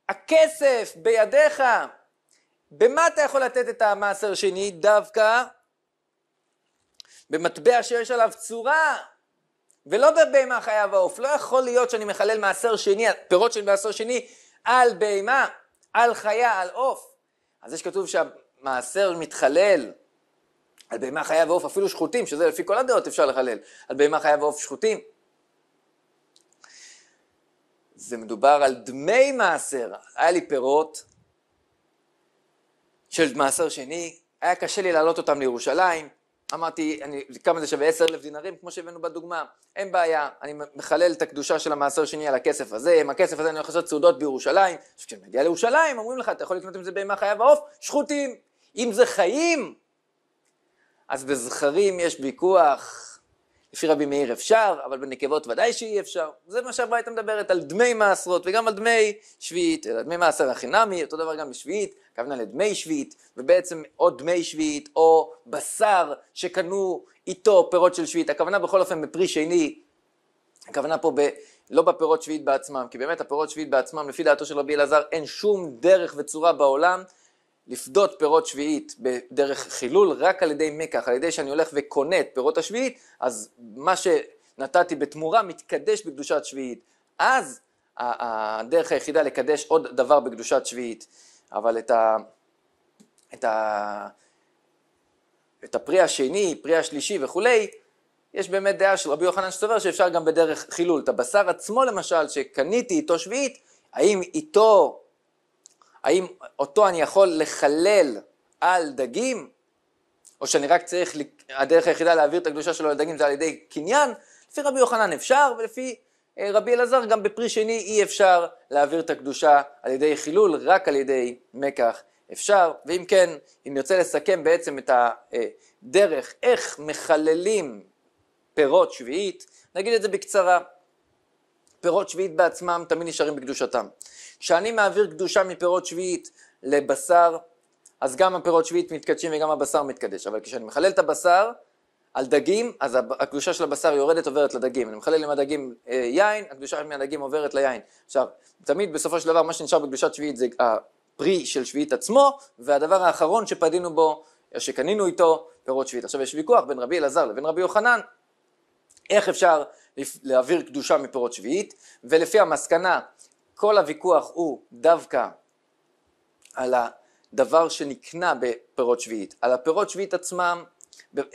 הכסף בידיך במה אתה יכול לתת את המעשר שני? דווקא במטבע שיש עליו צורה ולא בבהמה חיה ועוף. לא יכול להיות שאני מחלל מעשר שני, פירות של מעשר שני על בהמה, על חיה, על עוף. אז יש כתוב שהמעשר מתחלל על בהמה חיה ועוף, אפילו שחוטים, שזה לפי כל הדעות אפשר לחלל, על בהמה חיה ועוף שחוטים. זה מדובר על דמי מעשר, היה לי פירות של מעשר שני, היה קשה לי להעלות אותם לירושלים, אמרתי, אני, כמה זה שווה? עשר אלף דינרים, כמו שהבאנו בדוגמה. אין בעיה, אני מחלל את הקדושה של המעשר שני על הכסף הזה, עם הכסף הזה אני הולך לעשות סעודות בירושלים. אז כשאני מגיע לירושלים, אומרים לך, אתה יכול לקנות עם זה בהמה חיה ועוף, שחוטים. אם זה חיים, אז בזכרים יש ויכוח, לפי רבי מאיר אפשר, אבל בנקבות ודאי שאי אפשר. זה מה שהברייתא מדברת, על דמי מעשרות וגם על דמי שביעית, אלא דמי מעשר החינמי, אותו דבר גם בשביעית, הכוונה לדמי שביעית, ובעצם או דמי שביעית או בשר שקנו איתו פירות של שביעית, הכוונה בכל אופן בפרי שני, הכוונה פה ב... לא בפירות שביעית בעצמם, כי באמת הפירות שביעית בעצמם, לפי דעתו של רבי אלעזר, אין שום דרך וצורה בעולם לפדות פירות שביעית בדרך חילול רק על ידי מקח, על ידי שאני הולך וקונה את פירות השביעית, אז מה שנתתי בתמורה מתקדש בקדושת שביעית. אז הדרך היחידה לקדש עוד דבר בקדושת שביעית. אבל את, ה, את, ה, את הפרי השני, פרי השלישי וכולי, יש באמת דעה של רבי יוחנן שסובר שאפשר גם בדרך חילול. את הבשר עצמו למשל, שקניתי איתו שביעית, האם איתו האם אותו אני יכול לחלל על דגים, או שאני רק צריך, הדרך היחידה להעביר את הקדושה שלו על דגים זה על ידי קניין, לפי רבי יוחנן אפשר, ולפי אה, רבי אלעזר גם בפרי שני אי אפשר להעביר את הקדושה על ידי חילול, רק על ידי מקח אפשר. ואם כן, אם נרצה לסכם בעצם את הדרך אה, איך מחללים פירות שביעית, נגיד את זה בקצרה. פירות שביעית בעצמם תמיד נשארים בקדושתם. שאני מעביר קדושה מפירות שביעית לבשר, אז גם הפירות שביעית מתקדשים וגם הבשר מתקדש, אבל כשאני מחלל את הבשר על דגים, אז הקדושה של הבשר יורדת עוברת לדגים, אני מחלל עם הדגים אה, יין, הקדושה מהדגים עוברת ליין. עכשיו, תמיד בסופו של דבר מה שנשאר בקדושת שביעית זה הפרי של שביעית עצמו, והדבר האחרון שפדינו בו, שקנינו איתו, פירות שביעית. עכשיו יש ויכוח בין רבי אלעזר לבין רבי יוחנן, איך אפשר להעביר קדושה מפירות שביעית, ולפי המסקנה כל הוויכוח הוא דווקא על הדבר שנקנה בפירות שביעית. על הפירות שביעית עצמם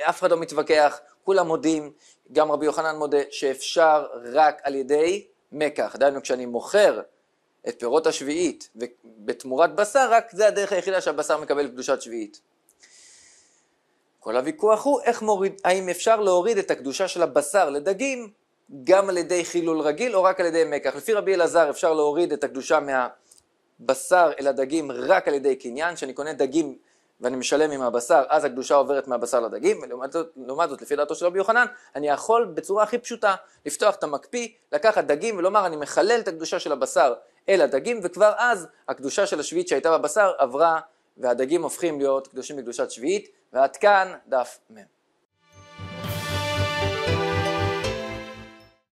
אף אחד לא מתווכח, כולם מודים, גם רבי יוחנן מודה שאפשר רק על ידי מקח, דהיינו כשאני מוכר את פירות השביעית בתמורת בשר, רק זה הדרך היחידה שהבשר מקבל קדושת שביעית. כל הוויכוח הוא איך מוריד, האם אפשר להוריד את הקדושה של הבשר לדגים גם על ידי חילול רגיל או רק על ידי מקח. לפי רבי אלעזר אפשר להוריד את הקדושה מהבשר אל הדגים רק על ידי קניין, שאני קונה דגים ואני משלם עם הבשר, אז הקדושה עוברת מהבשר לדגים, ולעומת זאת, לעומת זאת, לפי דעתו של רבי יוחנן, אני יכול בצורה הכי פשוטה לפתוח את המקפיא, לקחת דגים ולומר אני מחלל את הקדושה של הבשר אל הדגים, וכבר אז הקדושה של השביעית שהייתה בבשר עברה והדגים הופכים להיות קדושים בקדושת שביעית, ועד כאן דף מ'.